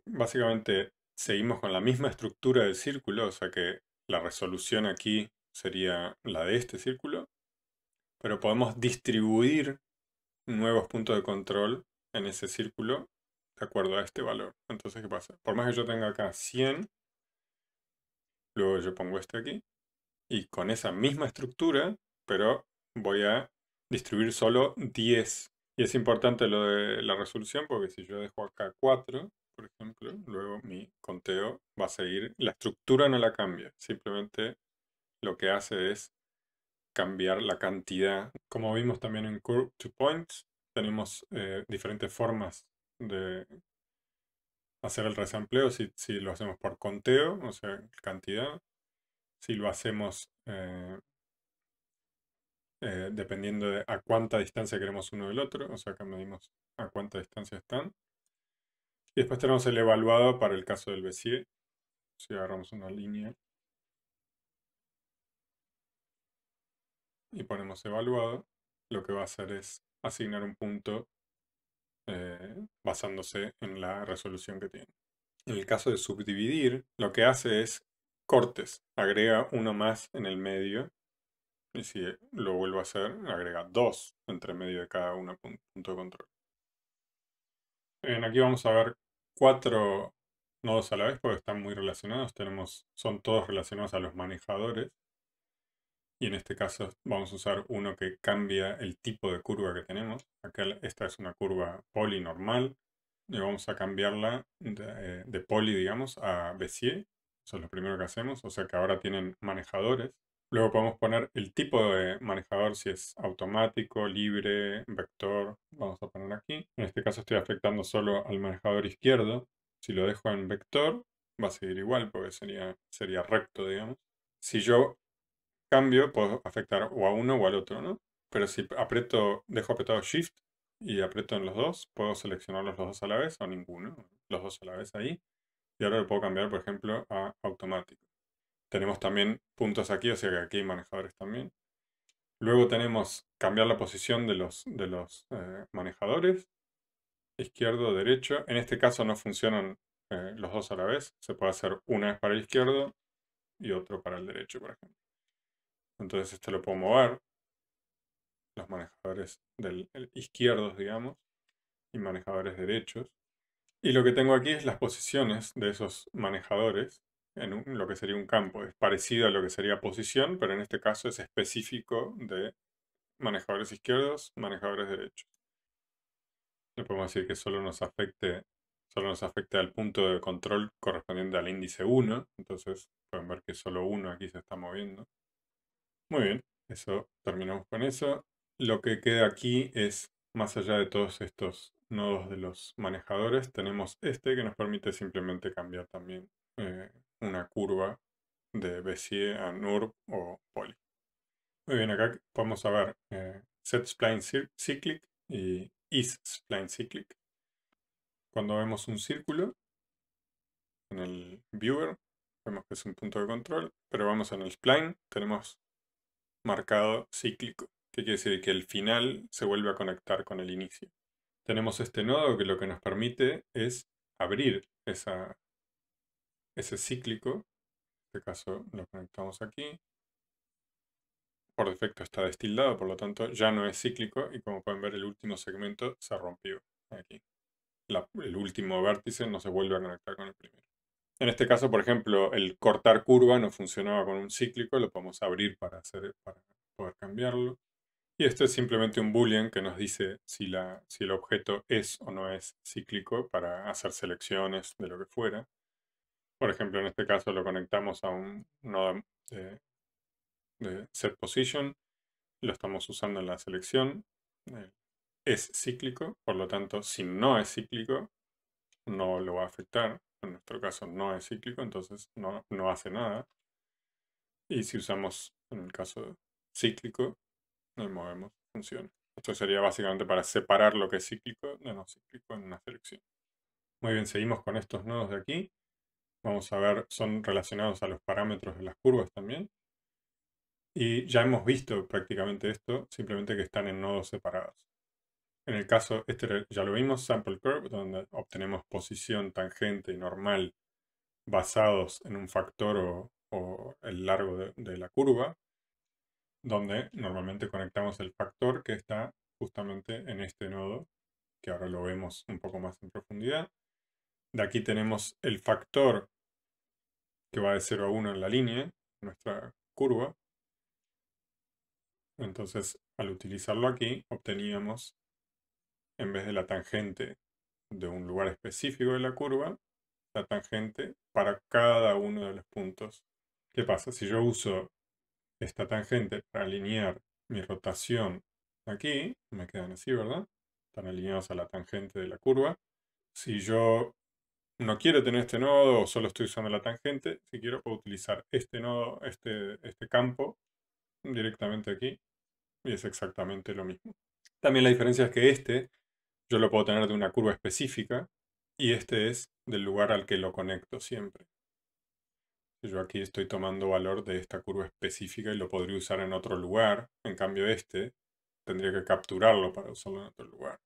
básicamente seguimos con la misma estructura del círculo, o sea que la resolución aquí sería la de este círculo, pero podemos distribuir nuevos puntos de control en ese círculo de acuerdo a este valor. Entonces, ¿qué pasa? Por más que yo tenga acá 100, luego yo pongo este aquí, y con esa misma estructura, pero voy a distribuir solo 10. Y es importante lo de la resolución, porque si yo dejo acá 4, por ejemplo, luego mi conteo va a seguir, la estructura no la cambia, simplemente lo que hace es cambiar la cantidad. Como vimos también en Curve to Points, tenemos eh, diferentes formas de hacer el resampleo, si, lo hacemos por conteo, o sea, cantidad, si lo hacemos eh, eh, dependiendo de a cuánta distancia queremos uno del otro, o sea, que medimos a cuánta distancia están, y después tenemos el evaluado para el caso del Bézier. Si agarramos una línea y ponemos evaluado, lo que va a hacer es asignar un punto eh, basándose en la resolución que tiene. En el caso de subdividir, lo que hace es cortes, agrega uno más en el medio y si lo vuelvo a hacer, agrega dos entre medio de cada uno punto de control. en aquí vamos a ver cuatro nodos a la vez porque están muy relacionados. Tenemos, son todos relacionados a los manejadores. Y en este caso vamos a usar uno que cambia el tipo de curva que tenemos. Acá esta es una curva polinormal. Y vamos a cambiarla de, eh, poli, digamos, a Bézier. Eso es lo primero que hacemos. O sea que ahora tienen manejadores. Luego podemos poner el tipo de manejador, si es automático, libre, vector. Vamos a poner aquí. En este caso estoy afectando solo al manejador izquierdo. Si lo dejo en vector, va a seguir igual porque sería, sería recto, digamos. Si yo cambio, puedo afectar o a uno o al otro, ¿no? Pero si aprieto, dejo apretado Shift y aprieto en los dos, puedo seleccionar los dos a la vez o ninguno, los dos a la vez ahí. Y ahora lo puedo cambiar, por ejemplo, a automático. Tenemos también puntos aquí, o sea que aquí hay manejadores también. Luego tenemos cambiar la posición de los, de los eh, manejadores, izquierdo, derecho. En este caso no funcionan eh, los dos a la vez. Se puede hacer una vez para el izquierdo y otro para el derecho, por ejemplo. Entonces este lo puedo mover, los manejadores del, izquierdos, digamos, y manejadores derechos. Y lo que tengo aquí es las posiciones de esos manejadores en lo que sería un campo. Es parecido a lo que sería posición, pero en este caso es específico de manejadores izquierdos, manejadores derechos. Le podemos decir que solo nos afecte solo nos afecta al punto de control correspondiente al índice 1, entonces pueden ver que solo uno aquí se está moviendo. Muy bien, eso terminamos con eso. Lo que queda aquí es, más allá de todos estos nodos de los manejadores, tenemos este que nos permite simplemente cambiar también eh, una curva de Bézier a o Poli. Muy bien, acá vamos a ver eh, set spline cyclic y is spline cyclic. Cuando vemos un círculo en el viewer, vemos que es un punto de control, pero vamos en el spline, tenemos marcado cíclico, que quiere decir que el final se vuelve a conectar con el inicio. Tenemos este nodo que lo que nos permite es abrir esa ese cíclico, en este caso lo conectamos aquí, por defecto está destildado, por lo tanto ya no es cíclico y como pueden ver el último segmento se rompió aquí. el último vértice no se vuelve a conectar con el primero. En este caso, por ejemplo, el cortar curva no funcionaba con un cíclico, lo podemos abrir para, hacer, para poder cambiarlo. Y esto es simplemente un boolean que nos dice si, si el objeto es o no es cíclico para hacer selecciones de lo que fuera. Por ejemplo, en este caso lo conectamos a un nodo de, set position, lo estamos usando en la selección, eh, es cíclico, por lo tanto, si no es cíclico, no lo va a afectar. En nuestro caso no es cíclico, entonces no, no hace nada. Y si usamos, en el caso cíclico, no movemos funciona Esto sería básicamente para separar lo que es cíclico de no cíclico en una selección. Muy bien, seguimos con estos nodos de aquí vamos a ver, son relacionados a los parámetros de las curvas también. Y ya hemos visto prácticamente esto, simplemente que están en nodos separados. En el caso, este ya lo vimos, sample curve, donde obtenemos posición, tangente y normal basados en un factor o, el largo de la curva, donde normalmente conectamos el factor que está justamente en este nodo, que ahora lo vemos un poco más en profundidad. De aquí tenemos el factor que va de 0 a 1 en la línea, nuestra curva. Entonces, al utilizarlo aquí, obteníamos, en vez de la tangente de un lugar específico de la curva, la tangente para cada uno de los puntos. ¿Qué pasa? Si yo uso esta tangente para alinear mi rotación aquí, me quedan así, ¿verdad? Están alineados a la tangente de la curva. Si yo no quiero tener este nodo solo estoy usando la tangente, si quiero puedo utilizar este nodo, este, este campo directamente aquí y es exactamente lo mismo. También la diferencia es que este yo lo puedo tener de una curva específica y este es del lugar al que lo conecto siempre. Yo aquí estoy tomando valor de esta curva específica y lo podría usar en otro lugar. En cambio este tendría que capturarlo para usarlo en otro lugar.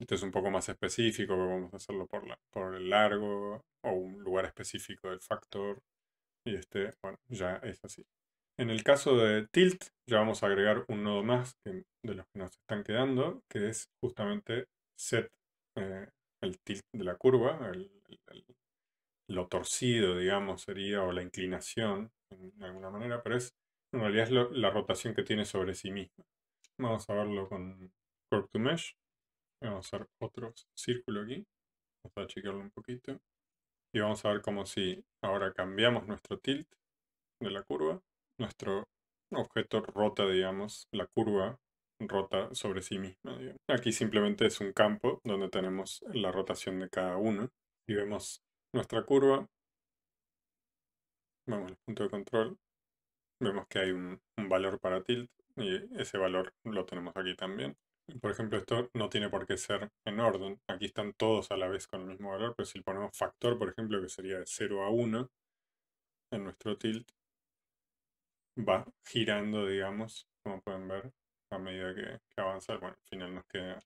Este es un poco más específico, vamos a hacerlo por, la, por el largo o un lugar específico del factor. Y este, bueno, ya es así. En el caso de tilt, ya vamos a agregar un nodo más de los que nos están quedando, que es justamente set, eh, el tilt de la curva, lo torcido, digamos, sería, o la inclinación, en alguna manera, pero es, en realidad es la rotación que tiene sobre sí misma. Vamos a verlo con Curve to Mesh. Vamos a hacer otro círculo aquí. Vamos a achicarlo un poquito. Y vamos a ver como si ahora cambiamos nuestro tilt de la curva. Nuestro objeto rota, digamos, la curva rota sobre sí misma. Aquí simplemente es un campo donde tenemos la rotación de cada uno. Y vemos nuestra curva. Vamos al punto de control. Vemos que hay un valor para tilt y ese valor lo tenemos aquí también. Por ejemplo, esto no tiene por qué ser en orden. Aquí están todos a la vez con el mismo valor, pero si le ponemos factor, por ejemplo, que sería de 0 a 1, en nuestro tilt va girando, digamos, como pueden ver, a medida que, avanza. Bueno, al final nos queda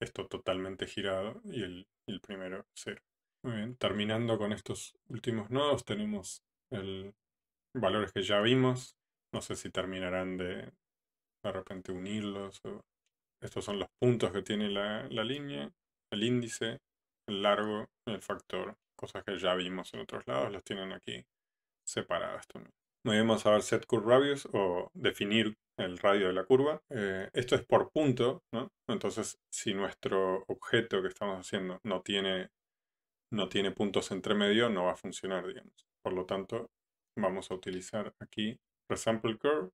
esto totalmente girado y el, primero 0. Muy bien, terminando con estos últimos nodos, tenemos el valores que ya vimos. No sé si terminarán de de repente unirlos o estos son los puntos que tiene la, línea, el índice, el largo el factor. Cosas que ya vimos en otros lados, las tienen aquí separadas también. a ver set curve radius o definir el radio de la curva. Eh, esto es por punto, ¿no? Entonces, si nuestro objeto que estamos haciendo no tiene, no tiene puntos entre medio, no va a funcionar, digamos. Por lo tanto, vamos a utilizar aquí resample curve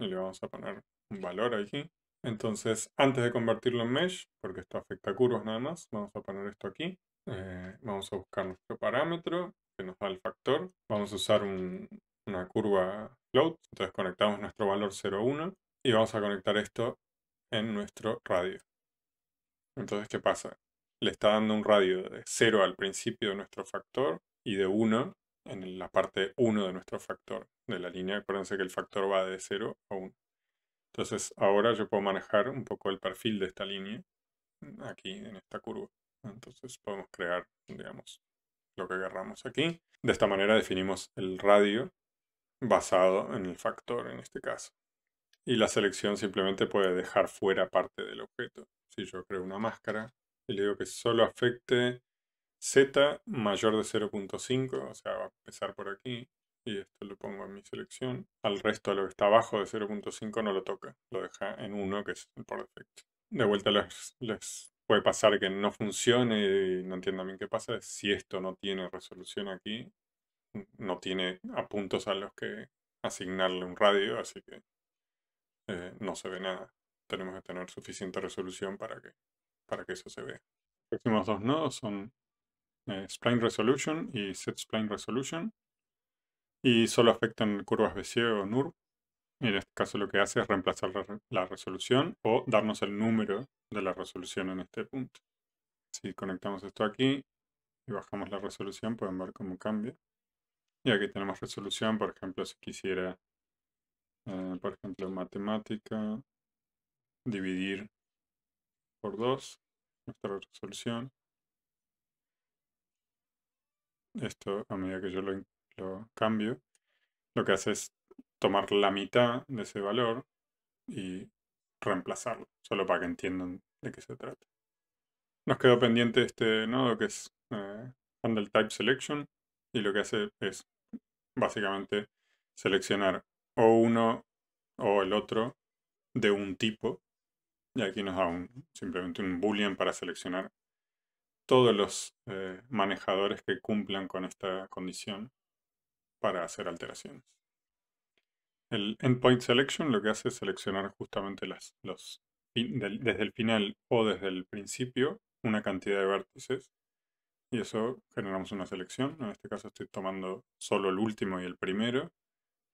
y le vamos a poner un valor aquí. Entonces, antes de convertirlo en mesh, porque esto afecta a curvas nada más, vamos a poner esto aquí. Eh, vamos a buscar nuestro parámetro que nos da el factor. Vamos a usar una curva float, entonces conectamos nuestro valor 0 1 y vamos a conectar esto en nuestro radio. Entonces, ¿qué pasa? Le está dando un radio de 0 al principio de nuestro factor y de 1 en la parte 1 de nuestro factor de la línea. Acuérdense que el factor va de 0 a 1. Entonces ahora yo puedo manejar un poco el perfil de esta línea mm, aquí en esta curva. Entonces podemos crear, digamos, lo que agarramos aquí. De esta manera definimos el radio basado en el factor en este caso. Y la selección simplemente puede dejar fuera parte del objeto. Si yo creo una máscara y le digo que solo afecte z mayor de 0.5, o sea, va a empezar por aquí, y esto lo pongo en mi selección. Al resto de lo que está abajo de 0.5 no lo toca, lo deja en 1 que es el por defecto. De vuelta les, puede pasar que no funcione y no entiendo bien qué pasa. Si esto no tiene resolución aquí, no tiene apuntos a los que asignarle un radio, así que eh, no se ve nada. Tenemos que tener suficiente resolución para que, para que eso se vea. Los próximos dos nodos son eh, Spline Resolution y Set Spline Resolution y solo afectan curvas BC o NUR. En este caso lo que hace es reemplazar la, resolución o darnos el número de la resolución en este punto. Si conectamos esto aquí y bajamos la resolución, pueden ver cómo cambia. Y aquí tenemos resolución, por ejemplo, si quisiera, eh, por ejemplo, matemática, dividir por 2 nuestra resolución. Esto, a medida que yo lo lo cambio, lo que hace es tomar la mitad de ese valor y reemplazarlo, solo para que entiendan de qué se trata. Nos quedó pendiente este nodo que es handle eh, type selection y lo que hace es básicamente seleccionar o uno o el otro de un tipo y aquí nos da un, simplemente un boolean para seleccionar todos los eh, manejadores que cumplan con esta condición para hacer alteraciones. El endpoint selection lo que hace es seleccionar justamente las, los, desde el final o desde el principio una cantidad de vértices y eso generamos una selección. En este caso estoy tomando solo el último y el primero,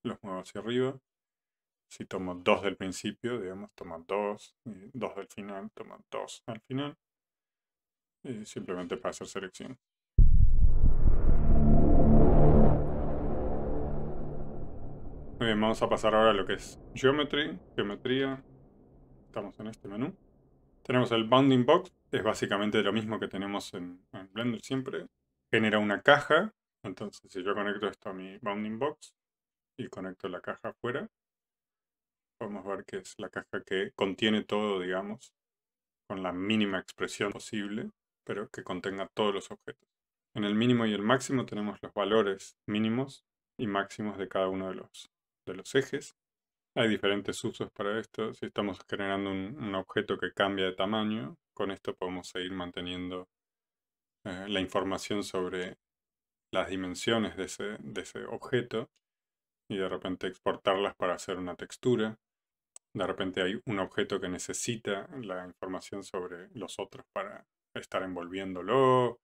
los muevo hacia arriba. Si tomo dos del principio, digamos, tomar dos, dos del final, tomo dos al final, y simplemente para hacer selección. Muy bien, vamos a pasar ahora a lo que es Geometry, Geometría. Estamos en este menú. Tenemos el Bounding Box, es básicamente lo mismo que tenemos en, en Blender siempre. Genera una caja, entonces si yo conecto esto a mi Bounding Box y conecto la caja afuera, podemos ver que es la caja que contiene todo, digamos, con la mínima expresión posible, pero que contenga todos los objetos. En el mínimo y el máximo tenemos los valores mínimos y máximos de cada uno de los de los ejes. Hay diferentes usos para esto. Si estamos generando un, objeto que cambia de tamaño, con esto podemos seguir manteniendo eh, la información sobre las dimensiones de ese, de ese objeto y de repente exportarlas para hacer una textura. De repente hay un objeto que necesita la información sobre los otros para estar envolviéndolo.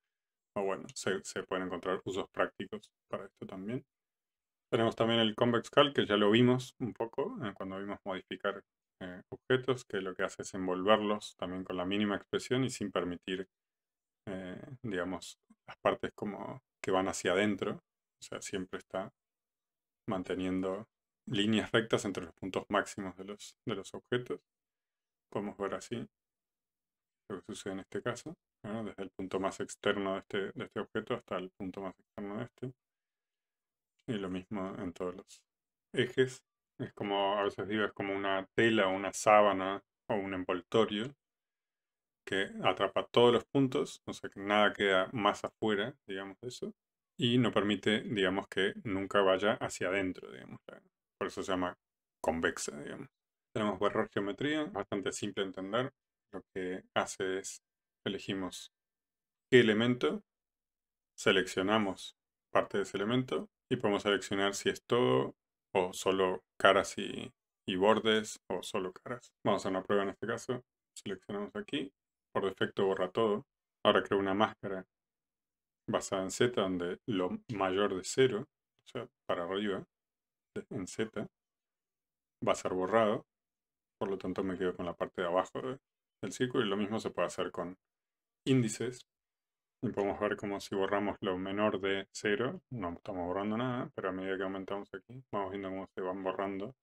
O bueno, se pueden encontrar usos prácticos para esto también. Tenemos también el convex call, que ya lo vimos un poco eh, cuando vimos modificar eh, objetos, que lo que hace es envolverlos también con la mínima expresión y sin permitir, eh, digamos, las partes como que van hacia adentro. O sea, siempre está manteniendo líneas rectas entre los puntos máximos de los, de los objetos. Podemos ver así lo que sucede en este caso, desde el punto más externo este, de este objeto hasta el punto más externo de este. Y lo mismo en todos los ejes. Es como, a veces digo, es como una tela, una sábana o un envoltorio que atrapa todos los puntos, o sea que nada queda más afuera, digamos eso, y no permite, digamos, que nunca vaya hacia adentro, digamos. Por eso se llama convexa, digamos. Tenemos error geometría, bastante simple de entender. Lo que hace es elegimos qué elemento, seleccionamos parte de ese elemento, y podemos seleccionar si es todo o solo caras y, bordes o solo caras. Vamos a una prueba en este caso. Seleccionamos aquí. Por defecto borra todo. Ahora creo una máscara basada en Z donde lo mayor de cero, o sea, para arriba, en Z, va a ser borrado. Por lo tanto me quedo con la parte de abajo del círculo y lo mismo se puede hacer con índices y podemos ver como si borramos lo menor de 0, no estamos borrando nada, pero a medida que aumentamos aquí, vamos viendo cómo se van borrando.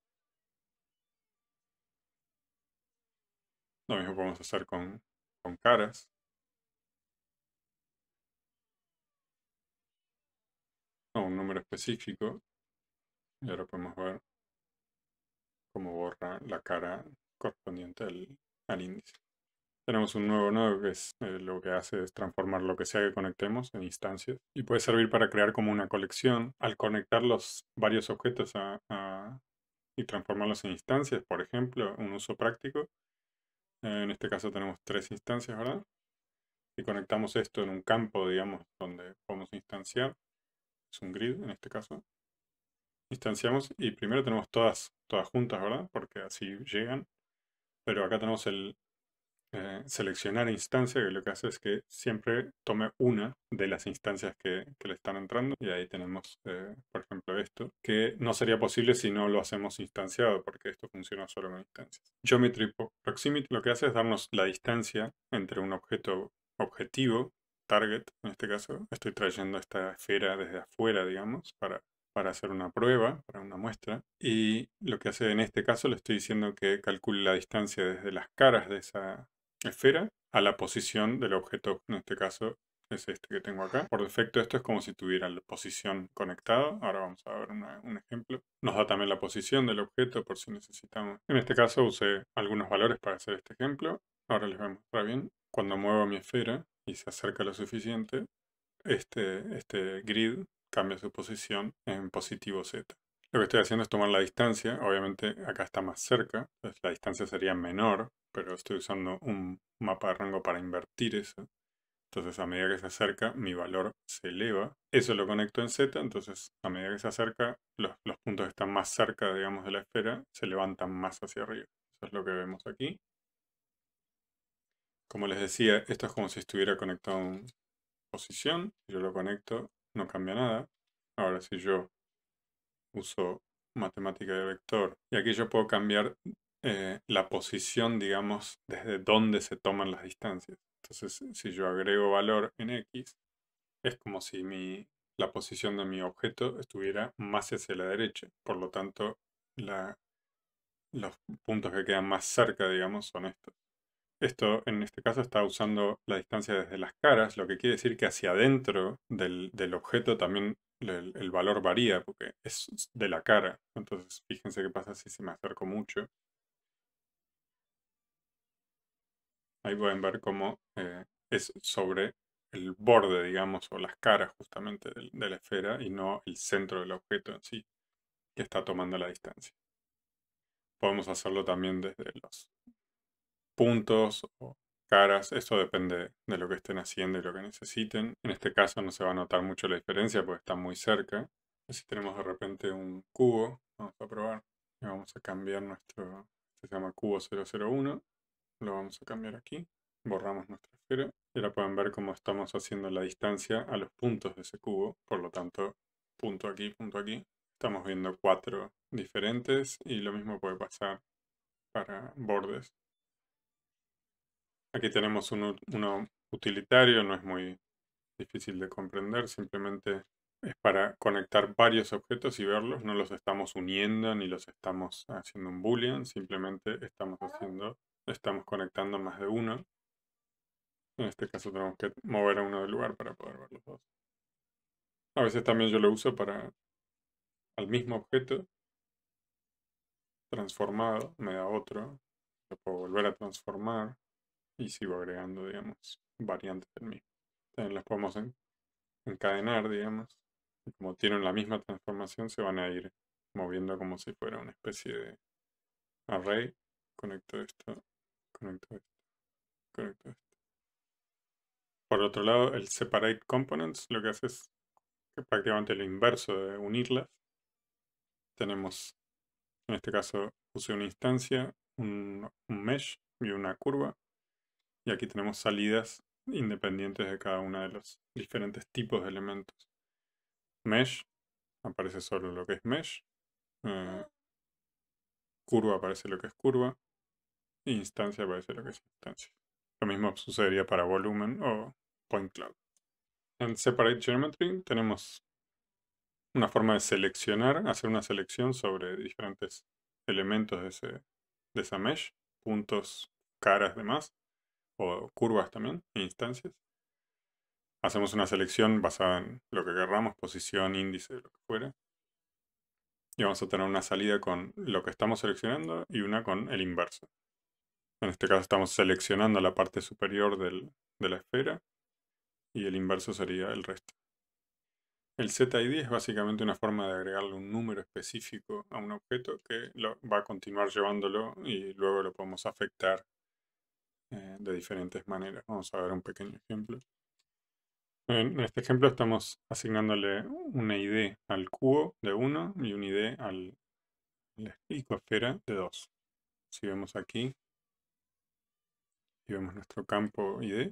Lo mismo podemos hacer con, caras. O un número específico. Y ahora podemos ver cómo borra la cara correspondiente al índice. Tenemos un nuevo nodo que es, eh, lo que hace es transformar lo que sea que conectemos en instancias y puede servir para crear como una colección. Al conectar los varios objetos y transformarlos en instancias, por ejemplo, un uso práctico. en este caso tenemos tres instancias, ¿verdad? Y conectamos esto en un campo, digamos, donde podemos instanciar. Es un grid en este caso instanciamos y primero tenemos todas, todas juntas, ¿verdad? Porque así llegan. Pero acá tenemos el, eh, seleccionar instancia, que lo que hace es que siempre tome una de las instancias que, le están entrando. Y ahí tenemos, eh, por ejemplo, esto, que no sería posible si no lo hacemos instanciado, porque esto funciona solo con instancias. Geometry Proximity lo que hace es darnos la distancia entre un objeto objetivo, target, en este caso, estoy trayendo esta esfera desde afuera, digamos, para para hacer una prueba, para una muestra. Y lo que hace en este caso le estoy diciendo que calcule la distancia desde las caras de esa esfera a la posición del objeto, en este caso es este que tengo acá. Por defecto esto es como si tuviera la posición conectada. Ahora vamos a ver un ejemplo. Nos da también la posición del objeto por si necesitamos. En este caso usé algunos valores para hacer este ejemplo. Ahora les voy a mostrar bien. Cuando muevo mi esfera y se acerca lo suficiente, este, este grid cambia su posición en positivo Z. Lo que estoy haciendo es tomar la distancia. Obviamente acá está más cerca, pues, la distancia sería menor, pero estoy usando un mapa de rango para invertir eso. Entonces a medida que se acerca, mi valor se eleva. Eso lo conecto en Z, entonces a medida que se acerca, los, puntos que están más cerca, digamos, de la esfera, se levantan más hacia arriba. Eso es lo que vemos aquí. Como les decía, esto es como si estuviera conectado a una posición. yo lo conecto, no cambia nada. Ahora si yo uso matemática de vector. Y aquí yo puedo cambiar eh, la posición, digamos, desde dónde se toman las distancias. Entonces, si yo agrego valor en X, es como si la posición de mi objeto estuviera más hacia la derecha. Por lo tanto, los puntos que quedan más cerca, digamos, son estos. Esto en este caso está usando la distancia desde las caras, lo que quiere decir que hacia adentro del, del objeto también el, valor varía porque es de la cara. Entonces, fíjense qué pasa si se me acerco mucho. Ahí pueden ver cómo eh, es sobre el borde, digamos, o las caras justamente de, de la esfera y no el centro del objeto en sí que está tomando la distancia. Podemos hacerlo también desde los puntos o caras, eso depende de lo que estén haciendo y lo que necesiten. En este caso no se va a notar mucho la diferencia porque está muy cerca. Si tenemos de repente un cubo, vamos a probar. Y vamos a cambiar nuestro, se llama cubo 001. Lo vamos a cambiar aquí. Borramos nuestra esfera. Y ahora pueden ver cómo estamos haciendo la distancia a los puntos de ese cubo. Por lo tanto, punto aquí, punto aquí. Estamos viendo cuatro diferentes y lo mismo puede pasar para bordes. Aquí tenemos uno, utilitario, no es muy difícil de comprender, simplemente es para conectar varios objetos y verlos, no los estamos uniendo ni los estamos haciendo un boolean, simplemente estamos ah. haciendo, estamos conectando más de uno. En este caso tenemos que mover a uno del lugar para poder ver los dos. A veces también yo lo uso para al mismo objeto transformado, me da otro, lo puedo volver a transformar y sigo agregando, digamos, variantes del mismo. También las podemos encadenar, digamos, y como tienen la misma transformación, se van a ir moviendo como si fuera una especie de array. Conecto esto, conecto esto, conecto esto. Por otro lado, el separate components lo que hace es que prácticamente lo inverso de unirlas. Tenemos, en este caso, puse una instancia, un mesh y una curva. Y aquí tenemos salidas independientes de cada uno de los diferentes tipos de elementos. Mesh, aparece solo lo que es mesh. Eh, curva aparece lo que es curva. instancia aparece lo que es instancia. Lo mismo sucedería para volumen o point cloud. En separate geometry tenemos una forma de seleccionar, hacer una selección sobre diferentes elementos de, ese, de esa mesh, puntos, caras, demás o curvas también, e instancias. Hacemos una selección basada en lo que querramos, posición, índice, lo que fuera. Y vamos a tener una salida con lo que estamos seleccionando y una con el inverso. En este caso estamos seleccionando la parte superior de la esfera y el inverso sería el resto. El ZID es básicamente una forma de agregarle un número específico a un objeto que lo, va a continuar llevándolo y luego lo podemos afectar eh, de diferentes maneras. Vamos a ver un pequeño ejemplo. En este ejemplo estamos asignándole una ID al cubo de 1 y una ID a la icosfera de 2. Si vemos aquí y vemos nuestro campo ID,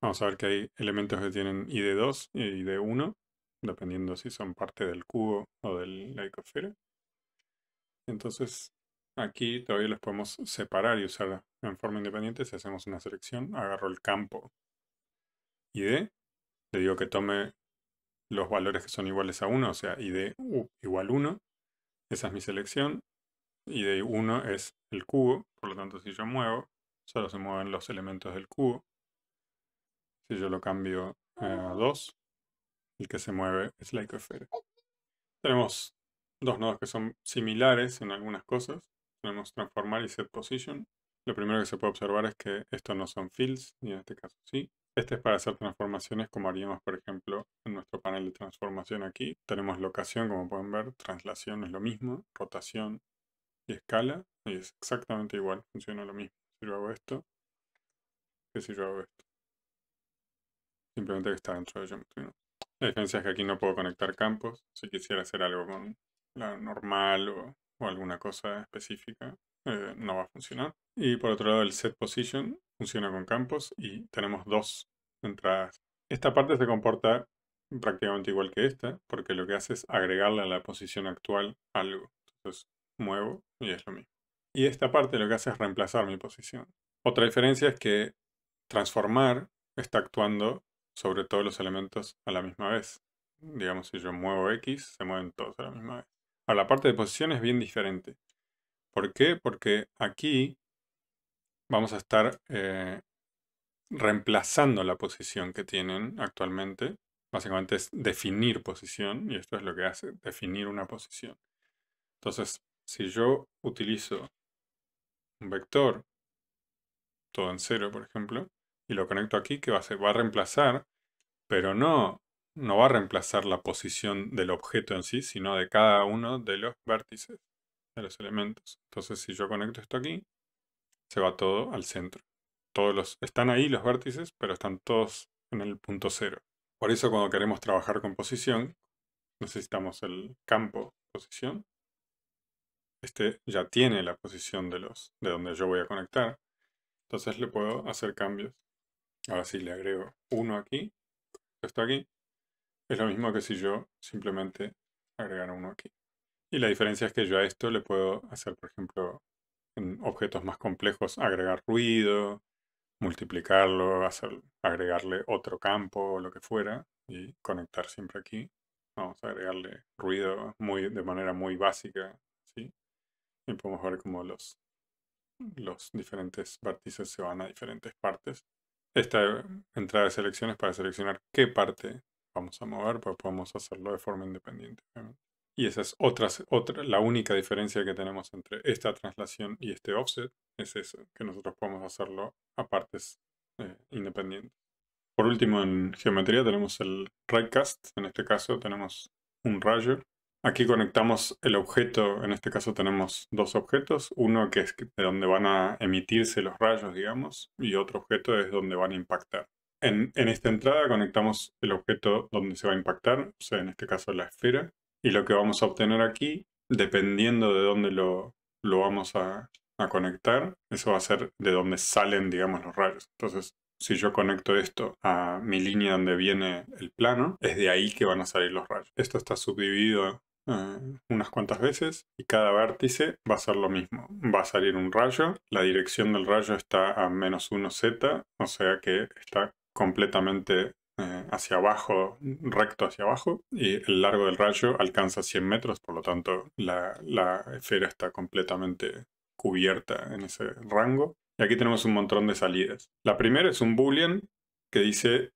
vamos a ver que hay elementos que tienen ID 2 y ID 1, dependiendo si son parte del cubo o de la icosfera. Entonces aquí todavía los podemos separar y usar en forma independiente, si hacemos una selección, agarro el campo ID, le digo que tome los valores que son iguales a 1, o sea, ID igual 1, esa es mi selección, ID 1 es el cubo, por lo tanto si yo muevo, solo se mueven los elementos del cubo, si yo lo cambio a 2, el que se mueve es la icosfera. Tenemos dos nodos que son similares en algunas cosas, tenemos transformar y set position, lo primero que se puede observar es que estos no son fields, y en este caso sí. Este es para hacer transformaciones como haríamos, por ejemplo, en nuestro panel de transformación aquí. Tenemos locación, como pueden ver, translación es lo mismo, rotación y escala, y es exactamente igual, funciona lo mismo. Si yo hago esto, que si yo hago esto. Simplemente que está dentro de Geometry. La diferencia es que aquí no puedo conectar campos. Si quisiera hacer algo con la normal o alguna cosa específica, eh, no va a funcionar. Y por otro lado, el set position funciona con campos y tenemos dos entradas. Esta parte se comporta prácticamente igual que esta, porque lo que hace es agregarle a la posición actual algo. Entonces muevo y es lo mismo. Y esta parte lo que hace es reemplazar mi posición. Otra diferencia es que transformar está actuando sobre todos los elementos a la misma vez. Digamos, si yo muevo X, se mueven todos a la misma vez. Ahora, la parte de posición es bien diferente. ¿Por qué? Porque aquí vamos a estar eh, reemplazando la posición que tienen actualmente. Básicamente es definir posición y esto es lo que hace, definir una posición. Entonces, si yo utilizo un vector, todo en cero, por ejemplo, y lo conecto aquí, ¿qué va a hacer? Va a reemplazar, pero no, no va a reemplazar la posición del objeto en sí, sino de cada uno de los vértices de los elementos. Entonces, si yo conecto esto aquí, se va todo al centro. Todos los, están ahí los vértices, pero están todos en el punto cero. Por eso cuando queremos trabajar con posición, necesitamos el campo posición. Este ya tiene la posición de, los, de donde yo voy a conectar. Entonces le puedo hacer cambios. Ahora si le agrego uno aquí, esto aquí. Es lo mismo que si yo simplemente agregara uno aquí. Y la diferencia es que yo a esto le puedo hacer, por ejemplo, en objetos más complejos, agregar ruido, multiplicarlo, hacer, agregarle otro campo o lo que fuera y conectar siempre aquí. Vamos a agregarle ruido muy, de manera muy básica. Y podemos ver cómo los, los diferentes vértices se van a diferentes partes. Esta entrada de selecciones para seleccionar qué parte vamos a mover, pues podemos hacerlo de forma independiente. Y esa es otra, otra, la única diferencia que tenemos entre esta translación y este offset, es eso, que nosotros podemos hacerlo a partes eh, independientes. Por último, en geometría tenemos el raycast, en este caso tenemos un rayo. Aquí conectamos el objeto, en este caso tenemos dos objetos, uno que es de donde van a emitirse los rayos, digamos, y otro objeto es donde van a impactar. En, en esta entrada conectamos el objeto donde se va a impactar, o sea, en este caso la esfera, y lo que vamos a obtener aquí, dependiendo de dónde lo, lo vamos a, conectar, eso va a ser de dónde salen, digamos, los rayos. Entonces, si yo conecto esto a mi línea donde viene el plano, es de ahí que van a salir los rayos. Esto está subdividido eh, unas cuantas veces y cada vértice va a ser lo mismo. Va a salir un rayo, la dirección del rayo está a menos 1 z, o sea que está completamente eh, hacia abajo, recto hacia abajo, y el largo del rayo alcanza 100 metros, por lo tanto la, esfera está completamente cubierta en ese rango. Y aquí tenemos un montón de salidas. La primera es un boolean que dice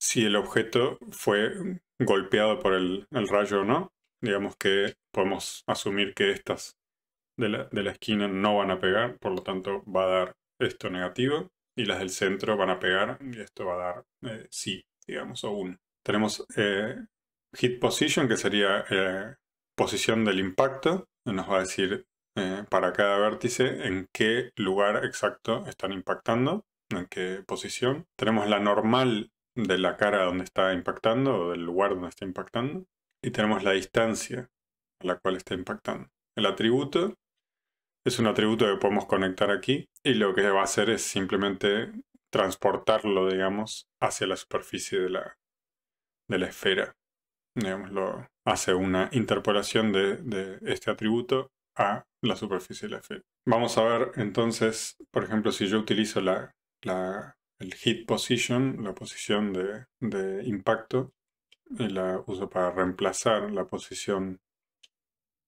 si el objeto fue golpeado por el, rayo o no. Digamos que podemos asumir que estas de la, esquina no van a pegar, por lo tanto va a dar esto negativo, y las del centro van a pegar, y esto va a dar eh, sí digamos, o uno. Tenemos eh, hit position, que sería eh, posición del impacto, nos va a decir eh, para cada vértice en qué lugar exacto están impactando, en qué posición. Tenemos la normal de la cara donde está impactando o del lugar donde está impactando. Y tenemos la distancia a la cual está impactando. El atributo es un atributo que podemos conectar aquí y lo que va a hacer es simplemente transportarlo, digamos, hacia la superficie de la, de la esfera. Digamos, lo, hace una interpolación de, este atributo a la superficie de la esfera. Vamos a ver entonces, por ejemplo, si yo utilizo la, el hit position, la posición de, de impacto, y la uso para reemplazar la posición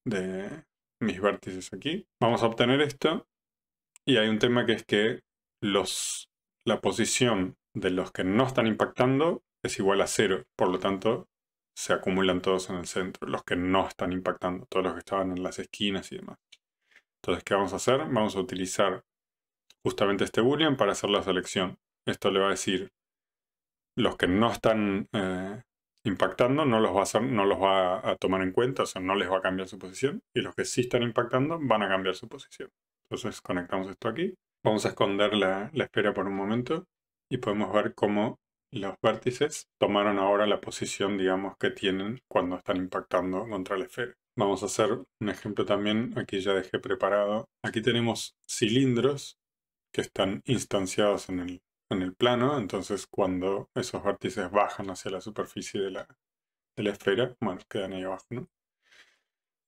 de mis vértices aquí. Vamos a obtener esto. Y hay un tema que es que los la posición de los que no están impactando es igual a cero. Por lo tanto, se acumulan todos en el centro, los que no están impactando, todos los que estaban en las esquinas y demás. Entonces, ¿qué vamos a hacer? Vamos a utilizar justamente este boolean para hacer la selección. Esto le va a decir los que no están eh, impactando no los va no los va a tomar en cuenta, o sea, no les va a cambiar su posición. Y los que sí están impactando van a cambiar su posición. Entonces conectamos esto aquí. Vamos a esconder la, esfera por un momento y podemos ver cómo los vértices tomaron ahora la posición, digamos, que tienen cuando están impactando contra la esfera. Vamos a hacer un ejemplo también, aquí ya dejé preparado. Aquí tenemos cilindros que están instanciados en el, plano, entonces cuando esos vértices bajan hacia la superficie de la, esfera, bueno, quedan ahí abajo, ¿no?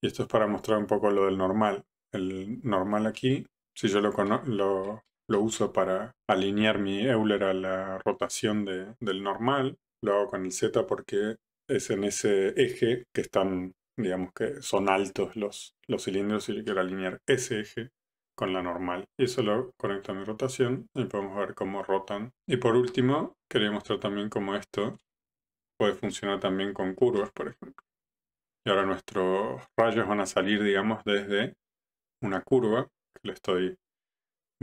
Y esto es para mostrar un poco lo del normal. El normal aquí si yo lo, lo, lo, uso para alinear mi Euler a la rotación del normal. Lo hago con el Z porque es en ese eje que están, digamos que son altos los, los cilindros y quiero alinear ese eje con la normal. Y eso lo conecto a mi rotación y podemos ver cómo rotan. Y por último, quería mostrar también cómo esto puede funcionar también con curvas, por ejemplo. Y ahora nuestros rayos van a salir, digamos, desde una curva le estoy,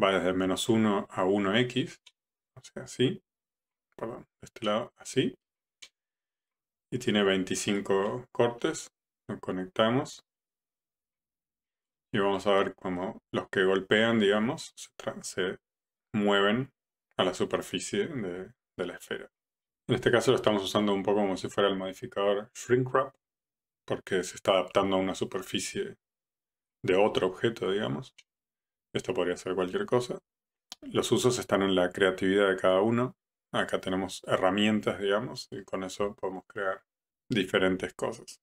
va desde menos 1 a 1x, o sea, así, perdón, de este lado, así, y tiene 25 cortes, lo conectamos, y vamos a ver cómo los que golpean, digamos, se, mueven a la superficie de, de la esfera. En este caso lo estamos usando un poco como si fuera el modificador shrinkwrap, porque se está adaptando a una superficie de otro objeto, digamos. Esto podría ser cualquier cosa. Los usos están en la creatividad de cada uno. Acá tenemos herramientas, digamos, y con eso podemos crear diferentes cosas.